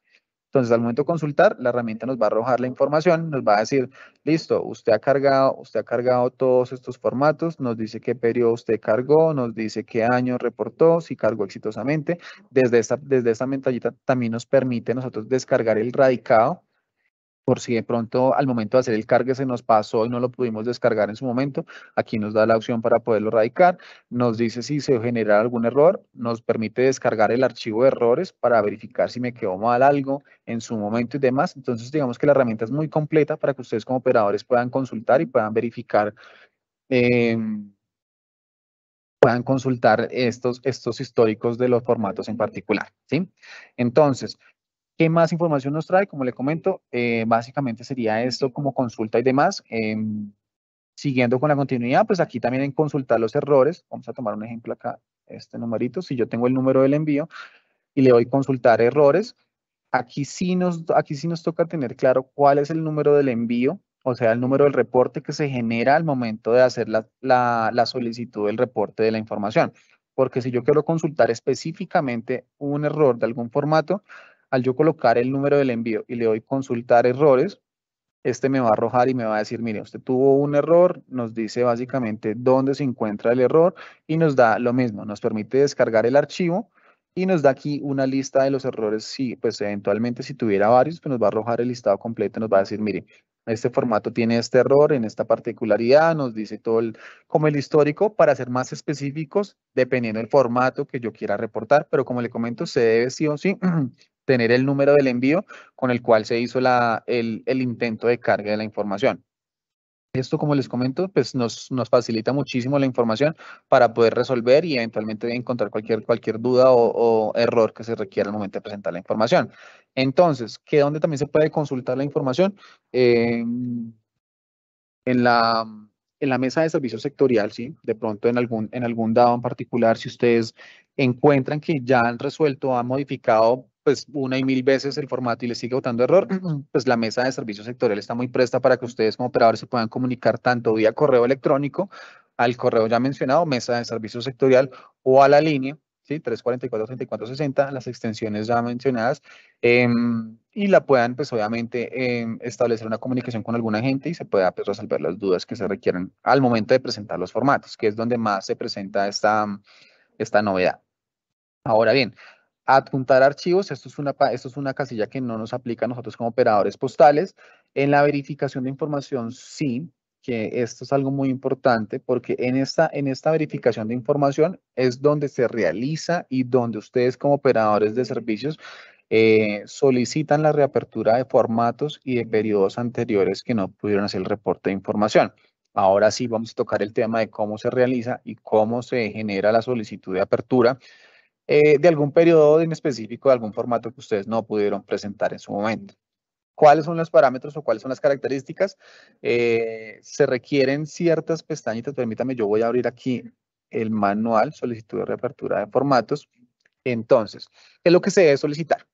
Entonces, al momento de consultar, la herramienta nos va a arrojar la información, nos va a decir, listo, usted ha cargado, usted ha cargado todos estos formatos, nos dice qué periodo usted cargó, nos dice qué año reportó, si cargó exitosamente. Desde esta, desde esta ventanita también nos permite nosotros descargar el radicado por si de pronto al momento de hacer el cargue se nos pasó y no lo pudimos descargar en su momento, aquí nos da la opción para poderlo radicar, nos dice si se genera algún error, nos permite descargar el archivo de errores para verificar si me quedó mal algo en su momento y demás. Entonces digamos que la herramienta es muy completa para que ustedes como operadores puedan consultar y puedan verificar em, puedan consultar estos, estos históricos de los formatos en particular. ¿sí? Entonces, ¿Qué más información nos trae? Como le comento, eh, básicamente sería esto como consulta y demás. Em, siguiendo con la continuidad, pues aquí también en consultar los errores, vamos a tomar un ejemplo acá, este numerito, si yo tengo el número del envío y le doy consultar errores, aquí sí nos, aquí sí nos toca tener claro cuál es el número del envío, o sea, el número del reporte que se genera al momento de hacer la solicitud del reporte de la información. Porque si yo quiero consultar específicamente un error de algún formato, al yo colocar el número del envío y le doy consultar errores, este me va a arrojar y me va a decir, mire, usted tuvo un error, nos dice básicamente dónde se encuentra el error y nos da lo mismo, nos permite descargar el archivo y nos da aquí una lista de los errores. Si, pues eventualmente si tuviera varios, pues nos va a arrojar el listado completo y nos va a decir, mire, este formato tiene este error en esta particularidad, nos dice todo el, como el histórico para ser más específicos, dependiendo del formato que yo quiera reportar, pero como le comento, se debe sí o sí tener el número del envío con el cual se hizo la, el, el intento de carga de la información. Esto, como les comento, pues nos, nos facilita muchísimo la información para poder resolver y eventualmente encontrar cualquier, cualquier duda o, error que se requiera al momento de presentar la información. Entonces, ¿qué dónde también se puede consultar la información? Em, en la, en la mesa de servicio sectorial, ¿sí? de pronto en algún, en algún dado en particular, si ustedes encuentran que ya han resuelto, han modificado pues una y mil veces el formato y le sigue botando error, pues la mesa de servicio sectorial está muy presta para que ustedes como operadores se puedan comunicar tanto vía correo electrónico al correo ya mencionado, mesa de servicio sectorial o a la línea, ¿sí? 344-3460, las extensiones ya mencionadas, em, y la puedan pues obviamente em, establecer una comunicación con alguna gente y se pueda pues, resolver las dudas que se requieren al momento de presentar los formatos, que es donde más se presenta esta, esta novedad. Ahora bien, adjuntar archivos, esto es, una, esto es una casilla que no nos aplica a nosotros como operadores postales. En la verificación de información, sí, que esto es algo muy importante porque en esta, en esta verificación de información es donde se realiza y donde ustedes como operadores de servicios eh, solicitan la reapertura de formatos y de periodos anteriores que no pudieron hacer el reporte de información. Ahora sí vamos a tocar el tema de cómo se realiza y cómo se genera la solicitud de apertura eh, de algún periodo en específico, de algún formato que ustedes no pudieron presentar en su momento. ¿Cuáles son los parámetros o cuáles son las características? Eh, se requieren ciertas pestañitas. Permítame, yo voy a abrir aquí el manual, solicitud de reapertura de formatos. Entonces, ¿qué es lo que se debe solicitar?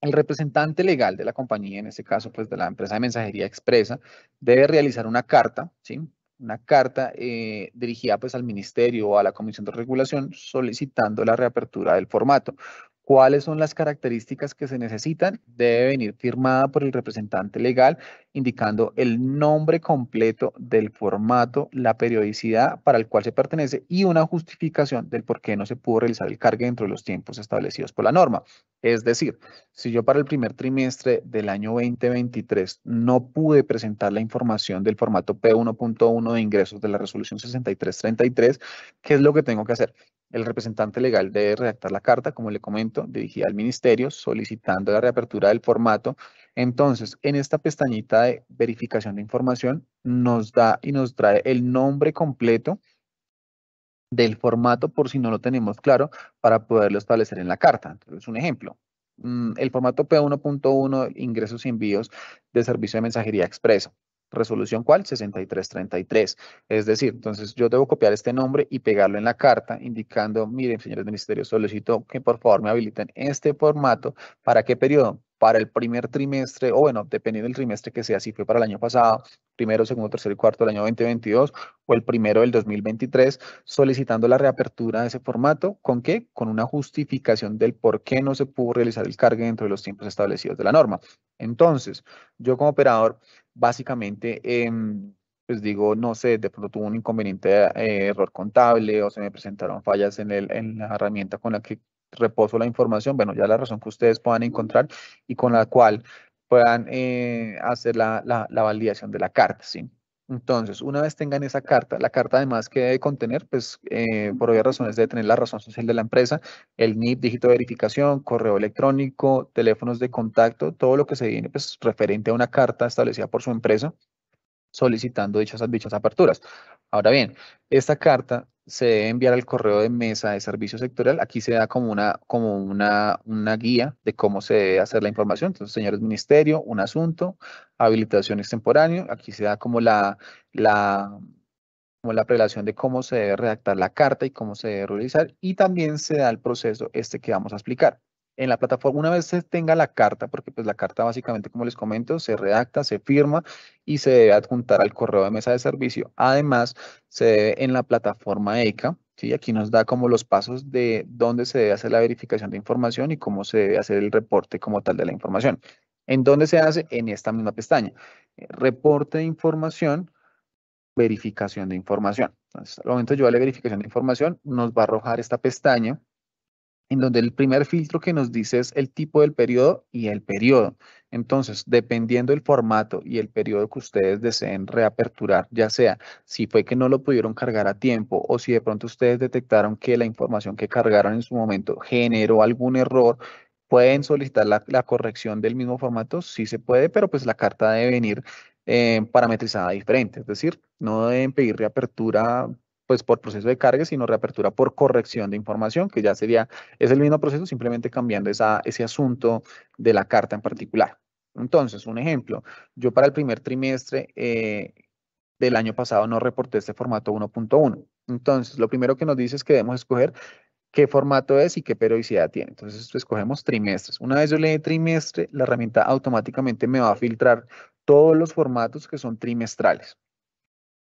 El representante legal de la compañía, en este caso, pues de la empresa de mensajería expresa, debe realizar una carta, ¿sí? una carta eh, dirigida pues al ministerio o a la comisión de regulación solicitando la reapertura del formato. ¿Cuáles son las características que se necesitan? Debe venir firmada por el representante legal indicando el nombre completo del formato, la periodicidad para el cual se pertenece y una justificación del por qué no se pudo realizar el cargue dentro de los tiempos establecidos por la norma. Es decir, si yo para el primer trimestre del año 2023 no pude presentar la información del formato P1.1 de ingresos de la resolución 6333, ¿qué es lo que tengo que hacer? El representante legal debe redactar la carta, como le comento, dirigida al ministerio, solicitando la reapertura del formato entonces, en esta pestañita de verificación de información nos da y nos trae el nombre completo del formato por si no lo tenemos claro para poderlo establecer en la carta. Entonces, un ejemplo, mm, el formato P1.1, ingresos y envíos de servicio de mensajería expreso. Resolución cuál? 6333. Es decir, entonces yo debo copiar este nombre y pegarlo en la carta indicando, miren, señores del ministerio, solicito que por favor me habiliten este formato. ¿Para qué periodo? para el primer trimestre, o bueno, dependiendo del trimestre que sea, si fue para el año pasado, primero, segundo, tercero y cuarto del año 2022 o el primero del 2023, solicitando la reapertura de ese formato, ¿con qué? Con una justificación del por qué no se pudo realizar el cargue dentro de los tiempos establecidos de la norma. Entonces, yo como operador, básicamente... Em, pues digo, no sé, de pronto tuvo un inconveniente, eh, error contable o se me presentaron fallas en, el, en la herramienta con la que reposo la información, bueno, ya la razón que ustedes puedan encontrar y con la cual puedan eh, hacer la, validación de la carta, ¿sí? Entonces, una vez tengan esa carta, la carta además que debe contener, pues eh, por obvias razones debe tener la razón social de la empresa, el NIP, dígito de verificación, correo electrónico, teléfonos de contacto, todo lo que se viene pues referente a una carta establecida por su empresa, solicitando dichas, dichas aperturas. Ahora bien, esta carta se debe enviar al correo de mesa de servicio sectorial. Aquí se da como una, como una, una guía de cómo se debe hacer la información. Entonces, señores ministerio, un asunto, habilitación extemporánea. Aquí se da como la, la, como la prelación de cómo se debe redactar la carta y cómo se debe realizar. Y también se da el proceso este que vamos a explicar en la plataforma, una vez se tenga la carta, porque pues la carta básicamente, como les comento, se redacta, se firma y se debe adjuntar al correo de mesa de servicio. Además, se debe en la plataforma ECA, ¿sí? aquí nos da como los pasos de dónde se debe hacer la verificación de información y cómo se debe hacer el reporte como tal de la información. ¿En dónde se hace? En esta misma pestaña. Reporte de información, verificación de información. Entonces, al momento de yo la verificación de información, nos va a arrojar esta pestaña en donde el primer filtro que nos dice es el tipo del periodo y el periodo. Entonces, dependiendo del formato y el periodo que ustedes deseen reaperturar, ya sea si fue que no lo pudieron cargar a tiempo o si de pronto ustedes detectaron que la información que cargaron en su momento generó algún error, pueden solicitar la, corrección del mismo formato, sí se puede, pero pues la carta debe venir eh, parametrizada diferente, es decir, no deben pedir reapertura pues por proceso de carga, sino reapertura por corrección de información, que ya sería, es el mismo proceso, simplemente cambiando esa, ese asunto de la carta en particular. Entonces, un ejemplo, yo para el primer trimestre eh, del año pasado no reporté este formato 1.1. Entonces, lo primero que nos dice es que debemos escoger qué formato es y qué periodicidad tiene. Entonces, escogemos trimestres. Una vez yo le trimestre, la herramienta automáticamente me va a filtrar todos los formatos que son trimestrales.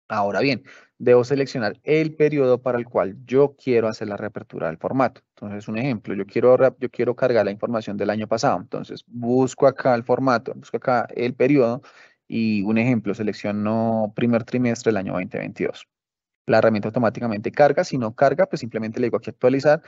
Ahora bien, debo seleccionar el periodo para el cual yo quiero hacer la reapertura del formato. Entonces, un ejemplo, yo quiero, yo quiero cargar la información del año pasado. Entonces, busco acá el formato, busco acá el periodo y un ejemplo, selecciono primer trimestre del año 2022. La herramienta automáticamente carga, si no carga, pues simplemente le digo aquí actualizar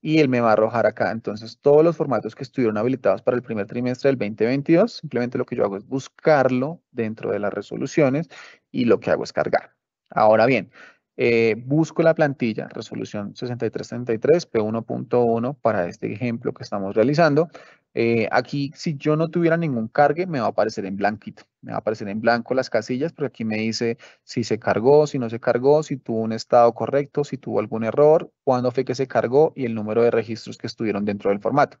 y él me va a arrojar acá. Entonces, todos los formatos que estuvieron habilitados para el primer trimestre del 2022, simplemente lo que yo hago es buscarlo dentro de las resoluciones y lo que hago es cargar. Ahora bien, eh, busco la plantilla, resolución 6333, P1.1 para este ejemplo que estamos realizando. Eh, aquí, si yo no tuviera ningún cargue, me va a aparecer en blanquito. Me va a aparecer en blanco las casillas, porque aquí me dice si se cargó, si no se cargó, si tuvo un estado correcto, si tuvo algún error, cuándo fue que se cargó y el número de registros que estuvieron dentro del formato.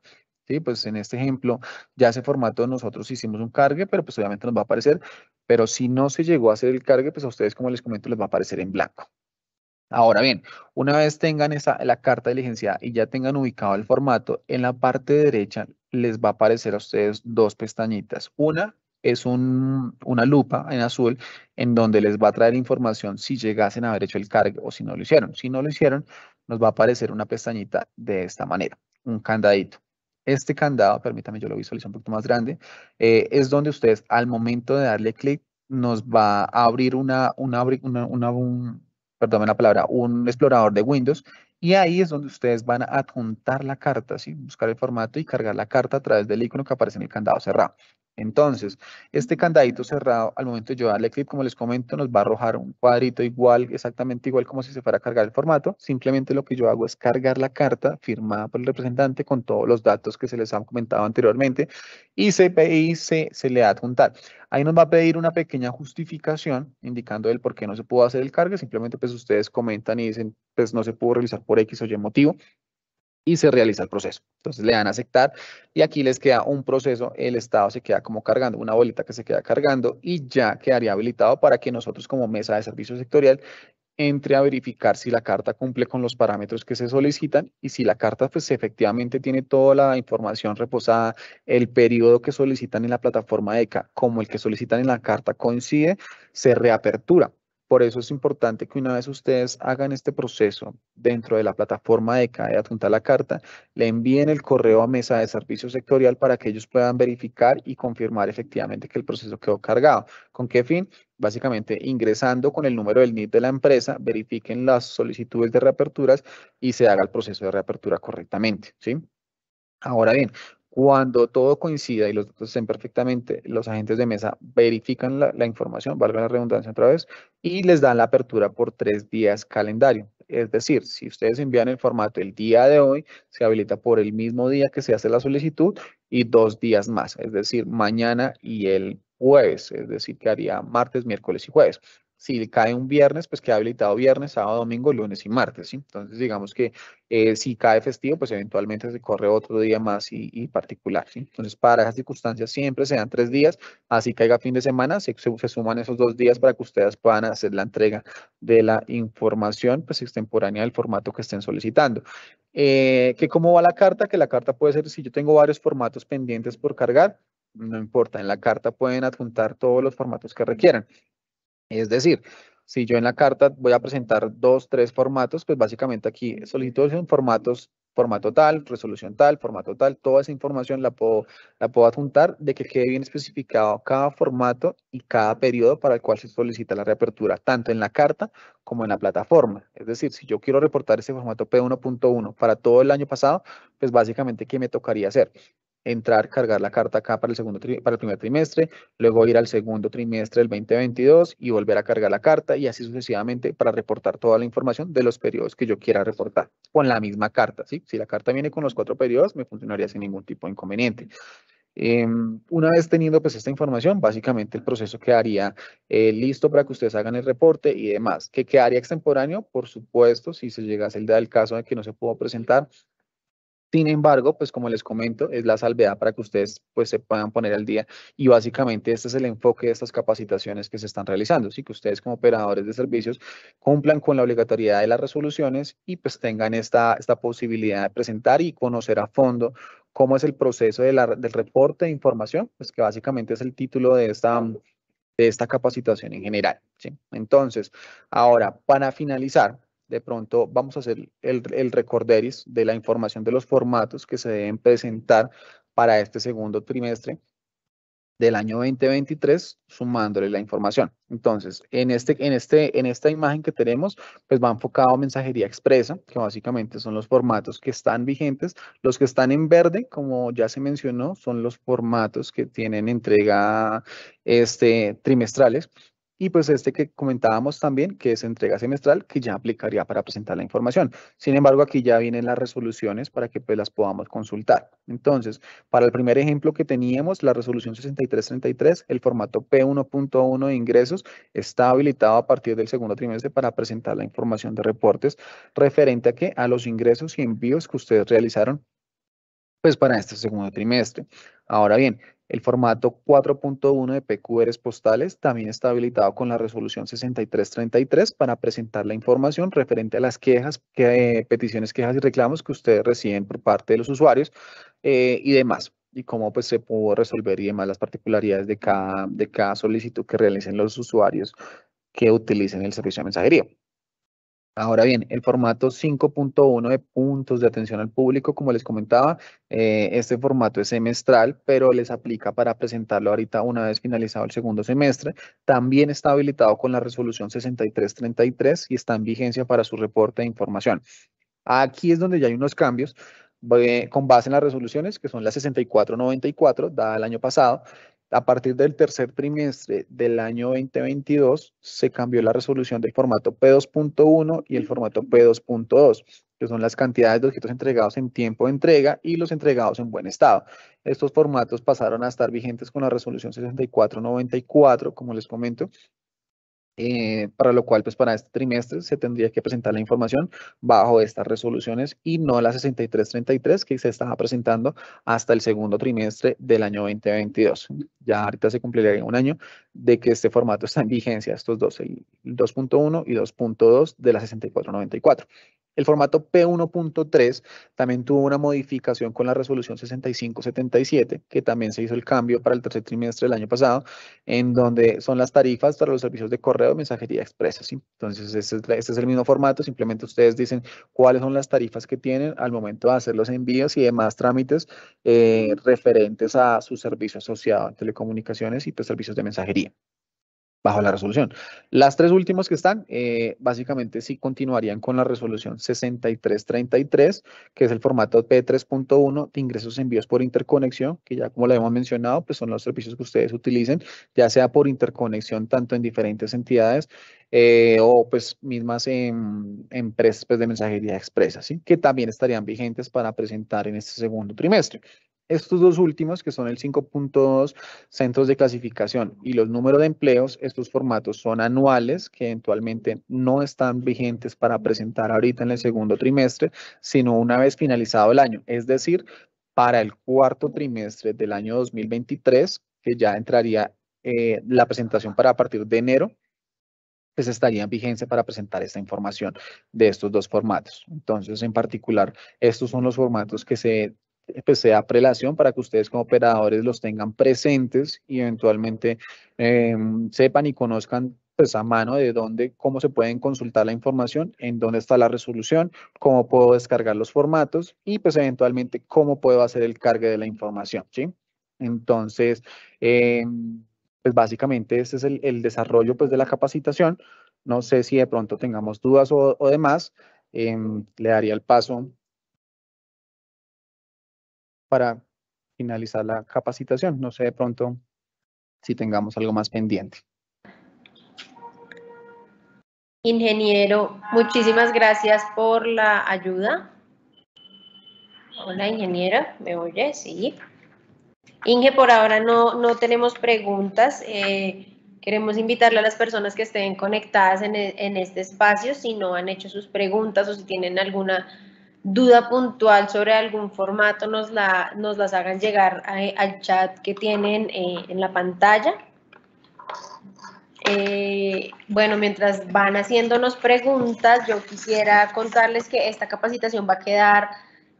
¿Sí? Pues en este ejemplo, ya ese formato nosotros hicimos un cargue, pero pues obviamente nos va a aparecer. Pero si no se llegó a hacer el cargue, pues a ustedes, como les comento, les va a aparecer en blanco. Ahora bien, una vez tengan esa, la carta de y ya tengan ubicado el formato, en la parte derecha les va a aparecer a ustedes dos pestañitas. Una es un, una lupa en azul en donde les va a traer información si llegasen a haber hecho el cargo o si no lo hicieron. Si no lo hicieron, nos va a aparecer una pestañita de esta manera, un candadito. Este candado, permítame, yo lo visualizo un poquito más grande, eh, es donde ustedes al momento de darle clic nos va a abrir una, una, una, una la palabra, un explorador de Windows y ahí es donde ustedes van a adjuntar la carta, ¿sí? buscar el formato y cargar la carta a través del icono que aparece en el candado cerrado. Entonces, este candadito cerrado, al momento de yo darle clic, como les comento, nos va a arrojar un cuadrito igual, exactamente igual como si se fuera a cargar el formato. Simplemente lo que yo hago es cargar la carta firmada por el representante con todos los datos que se les han comentado anteriormente y CPI se, se le adjuntar. Ahí nos va a pedir una pequeña justificación indicando el por qué no se pudo hacer el cargue. Simplemente pues ustedes comentan y dicen, pues no se pudo realizar por X o Y motivo y se realiza el proceso. Entonces le dan a aceptar y aquí les queda un proceso, el estado se queda como cargando, una bolita que se queda cargando y ya quedaría habilitado para que nosotros como mesa de servicio sectorial entre a verificar si la carta cumple con los parámetros que se solicitan y si la carta pues efectivamente tiene toda la información reposada, el periodo que solicitan en la plataforma ECA como el que solicitan en la carta coincide, se reapertura por eso es importante que una vez ustedes hagan este proceso dentro de la plataforma de CAE la carta, le envíen el correo a mesa de servicio sectorial para que ellos puedan verificar y confirmar efectivamente que el proceso quedó cargado. ¿Con qué fin? Básicamente ingresando con el número del NID de la empresa, verifiquen las solicitudes de reaperturas y se haga el proceso de reapertura correctamente. ¿sí? Ahora bien, cuando todo coincida y los datos estén perfectamente, los agentes de mesa verifican la, información, valga la redundancia otra vez, y les dan la apertura por tres días calendario. Es decir, si ustedes envían el formato el día de hoy, se habilita por el mismo día que se hace la solicitud y dos días más, es decir, mañana y el jueves, es decir, que haría martes, miércoles y jueves si cae un viernes, pues queda habilitado viernes, sábado, domingo, lunes y martes. Entonces, digamos que eh, si cae festivo, pues eventualmente se corre otro día más y, particular. Entonces, para esas circunstancias siempre se dan tres días, así caiga fin de semana, se, suman esos dos días para que ustedes puedan hacer la entrega de la información pues extemporánea del formato que estén solicitando. Eh, que ¿Cómo va la carta? Que la carta puede ser, si yo tengo varios formatos pendientes por cargar, no importa, en la carta pueden adjuntar todos los formatos que requieran. Es decir, si yo en la carta voy a presentar dos, tres formatos, pues básicamente aquí solicitudes en formatos, formato tal, resolución tal, formato tal, toda esa información la puedo, la puedo adjuntar de que quede bien especificado cada formato y cada periodo para el cual se solicita la reapertura, tanto en la carta como en la plataforma. Es decir, si yo quiero reportar ese formato P1.1 para todo el año pasado, pues básicamente, ¿qué me tocaría hacer? entrar, cargar la carta acá para el, segundo para el primer trimestre, luego ir al segundo trimestre del 2022 y volver a cargar la carta y así sucesivamente para reportar toda la información de los periodos que yo quiera reportar con la misma carta. ¿sí? Si la carta viene con los cuatro periodos, me funcionaría sin ningún tipo de inconveniente. Em, una vez teniendo pues esta información, básicamente el proceso quedaría eh, listo para que ustedes hagan el reporte y demás. ¿Que quedaría extemporáneo? Por supuesto, si se llegase el día del caso de que no se pudo presentar, sin embargo, pues como les comento, es la salvedad para que ustedes pues se puedan poner al día y básicamente este es el enfoque de estas capacitaciones que se están realizando, así que ustedes como operadores de servicios cumplan con la obligatoriedad de las resoluciones y pues tengan esta, esta posibilidad de presentar y conocer a fondo cómo es el proceso de la, del reporte de información, pues que básicamente es el título de esta, de esta capacitación en general. ¿sí? Entonces, ahora, para finalizar, de pronto vamos a hacer el, recorderis de la información de los formatos que se deben presentar para este segundo trimestre del año 2023 sumándole la información. Entonces, en, este, en, este, en esta imagen que tenemos, pues va enfocado mensajería expresa, que básicamente son los formatos que están vigentes. Los que están en verde, como ya se mencionó, son los formatos que tienen entrega este, trimestrales y pues este que comentábamos también, que es entrega semestral, que ya aplicaría para presentar la información. Sin embargo, aquí ya vienen las resoluciones para que pues, las podamos consultar. Entonces, para el primer ejemplo que teníamos, la resolución 6333, el formato P1.1 de ingresos está habilitado a partir del segundo trimestre para presentar la información de reportes referente a, a los ingresos y envíos que ustedes realizaron pues para este segundo trimestre. Ahora bien, el formato 4.1 de PQRs postales también está habilitado con la resolución 6333 para presentar la información referente a las quejas, eh, peticiones, quejas y reclamos que ustedes reciben por parte de los usuarios eh, y demás y cómo pues, se pudo resolver y demás las particularidades de cada, de cada solicitud que realicen los usuarios que utilicen el servicio de mensajería. Ahora bien, el formato 5.1 de puntos de atención al público, como les comentaba, eh, este formato es semestral, pero les aplica para presentarlo ahorita una vez finalizado el segundo semestre. También está habilitado con la resolución 6333 y está en vigencia para su reporte de información. Aquí es donde ya hay unos cambios eh, con base en las resoluciones, que son las 6494, dada el año pasado, a partir del tercer trimestre del año 2022 se cambió la resolución del formato P2.1 y el formato P2.2, que son las cantidades de objetos entregados en tiempo de entrega y los entregados en buen estado. Estos formatos pasaron a estar vigentes con la resolución 6494, como les comento, eh, para lo cual, pues para este trimestre se tendría que presentar la información bajo estas resoluciones y no la 6333 que se estaba presentando hasta el segundo trimestre del año 2022. Ya ahorita se cumpliría un año de que este formato está en vigencia, estos dos, el 2.1 y 2.2 de la 6494. El formato P1.3 también tuvo una modificación con la resolución 6577, que también se hizo el cambio para el tercer trimestre del año pasado, en donde son las tarifas para los servicios de correo y mensajería expresa. Entonces, este es, el mismo formato, simplemente ustedes dicen cuáles son las tarifas que tienen al momento de hacer los envíos y demás trámites eh, referentes a su servicio asociado a telecomunicaciones y pues, servicios de mensajería bajo la resolución. Las tres últimas que están, eh, básicamente sí continuarían con la resolución 6333, que es el formato P3.1 de ingresos envíos por interconexión, que ya como lo hemos mencionado, pues son los servicios que ustedes utilicen, ya sea por interconexión tanto en diferentes entidades eh, o pues mismas en, empresas pues, de mensajería expresa, ¿sí? que también estarían vigentes para presentar en este segundo trimestre. Estos dos últimos, que son el 5.2, centros de clasificación y los números de empleos, estos formatos son anuales que eventualmente no están vigentes para presentar ahorita en el segundo trimestre, sino una vez finalizado el año, es decir, para el cuarto trimestre del año 2023, que ya entraría eh, la presentación para a partir de enero, pues estaría en vigencia para presentar esta información de estos dos formatos. Entonces, en particular, estos son los formatos que se eh, pues sea prelación para que ustedes como operadores los tengan presentes y eventualmente em, sepan y conozcan pues a mano de dónde, cómo se pueden consultar la información, en dónde está la resolución, cómo puedo descargar los formatos y pues eventualmente cómo puedo hacer el cargue de la información, ¿sí? Entonces, em, pues básicamente ese es el, desarrollo pues de la capacitación. No sé si de pronto tengamos dudas o, demás, em, le daría el paso para finalizar la capacitación. No sé de pronto si tengamos algo más pendiente. Ingeniero, muchísimas gracias por la ayuda. Hola, ingeniera, ¿me oye? Sí. Inge, por ahora no, no tenemos preguntas. Eh, queremos invitarle a las personas que estén conectadas en, en este espacio, si no han hecho sus preguntas o si tienen alguna duda puntual sobre algún formato, nos, la, nos las hagan llegar al chat que tienen eh, en la pantalla. Eh, bueno, mientras van haciéndonos preguntas, yo quisiera contarles que esta capacitación va a quedar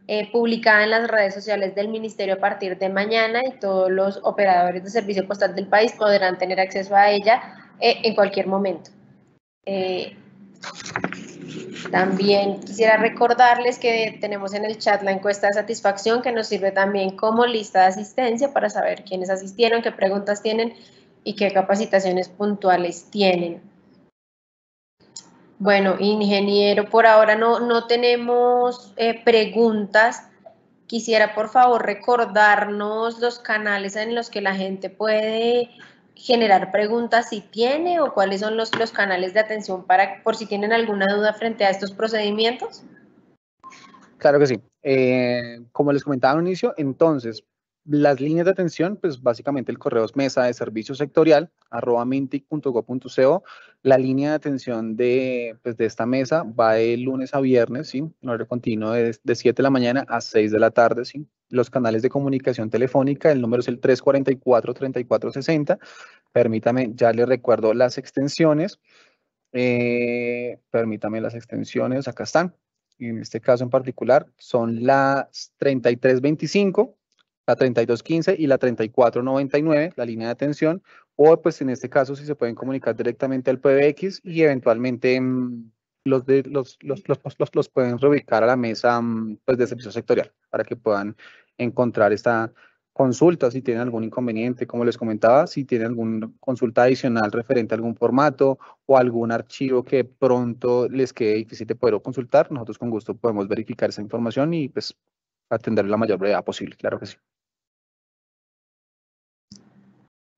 eh, publicada en las redes sociales del Ministerio a partir de mañana y todos los operadores de servicio postal del país podrán tener acceso a ella en cualquier momento. También quisiera recordarles que tenemos en el chat la encuesta de satisfacción que nos sirve también como lista de asistencia para saber quiénes asistieron, qué preguntas tienen y qué capacitaciones puntuales tienen. Bueno, ingeniero, por ahora no, no tenemos eh, preguntas. Quisiera, por favor, recordarnos los canales en los que la gente puede generar preguntas si tiene o cuáles son los, los canales de atención para por si tienen alguna duda frente a estos procedimientos? Claro que sí. Eh, como les comentaba al inicio, entonces, las líneas de atención, pues básicamente el correo es mesa de servicio sectorial, arroba la línea de atención de, pues, de esta mesa va de lunes a viernes, ¿sí? en horario continuo de, 7 de la mañana a 6 de la tarde. ¿sí? Los canales de comunicación telefónica, el número es el 344-3460. Permítame, ya les recuerdo las extensiones. Eh, permítame las extensiones, acá están. En este caso en particular son las 3325, la 3215 y la 3499, la línea de atención, o pues en este caso si se pueden comunicar directamente al PBX y eventualmente mm, los, de, los, los, pueden reubicar a la mesa mm, pues, de servicio sectorial para que puedan encontrar esta consulta si tienen algún inconveniente, como les comentaba, si tienen alguna consulta adicional referente a algún formato o algún archivo que pronto les quede difícil de poder consultar, nosotros con gusto podemos verificar esa información y pues atender la mayor brevedad posible, claro que sí.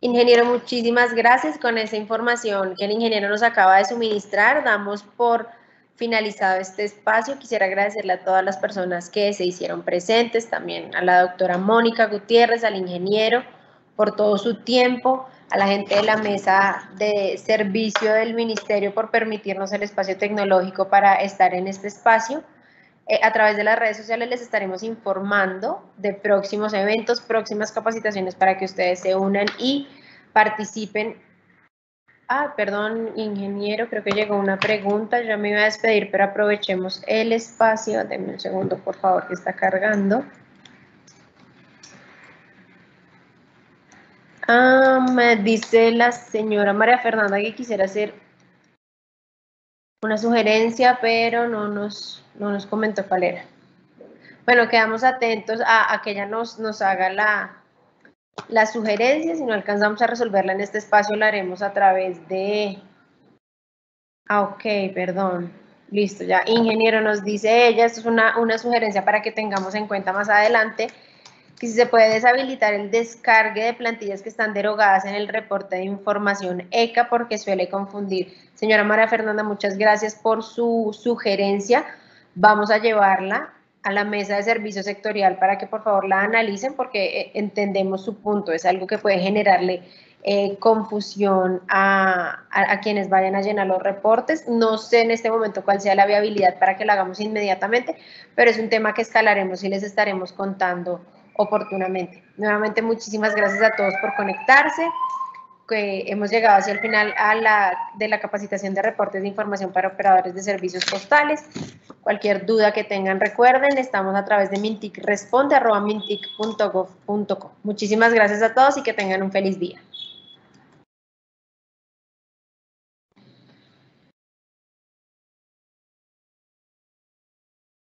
Ingeniero, muchísimas gracias. Con esa información que el ingeniero nos acaba de suministrar, damos por finalizado este espacio. Quisiera agradecerle a todas las personas que se hicieron presentes, también a la doctora Mónica Gutiérrez, al ingeniero, por todo su tiempo, a la gente de la mesa de servicio del ministerio por permitirnos el espacio tecnológico para estar en este espacio. Eh, a través de las redes sociales les estaremos informando de próximos eventos, próximas capacitaciones para que ustedes se unan y participen. Ah, perdón, ingeniero, creo que llegó una pregunta, ya me iba a despedir, pero aprovechemos el espacio. Deme un segundo, por favor, que está cargando. Ah, me dice la señora María Fernanda que quisiera hacer una sugerencia, pero no nos, no nos comentó cuál era. Bueno, quedamos atentos a, que ella nos, nos haga la, la, sugerencia. Si no alcanzamos a resolverla en este espacio, la haremos a través de... Ah, ok, perdón. Listo, ya. Ingeniero nos dice ella, esto es una, una sugerencia para que tengamos en cuenta más adelante que si se puede deshabilitar el descargue de plantillas que están derogadas en el reporte de información ECA porque suele confundir. Señora María Fernanda, muchas gracias por su sugerencia. Vamos a llevarla a la mesa de servicio sectorial para que por favor la analicen porque eh, entendemos su punto. Es algo que puede generarle eh, confusión a, quienes vayan a llenar los reportes. No sé en este momento cuál sea la viabilidad para que la hagamos inmediatamente, pero es un tema que escalaremos y les estaremos contando oportunamente. Nuevamente, muchísimas gracias a todos por conectarse. Que hemos llegado hacia el final a la, de la capacitación de reportes de información para operadores de servicios postales. Cualquier duda que tengan, recuerden, estamos a través de mintic responde arroba mintic Muchísimas gracias a todos y que tengan un feliz día.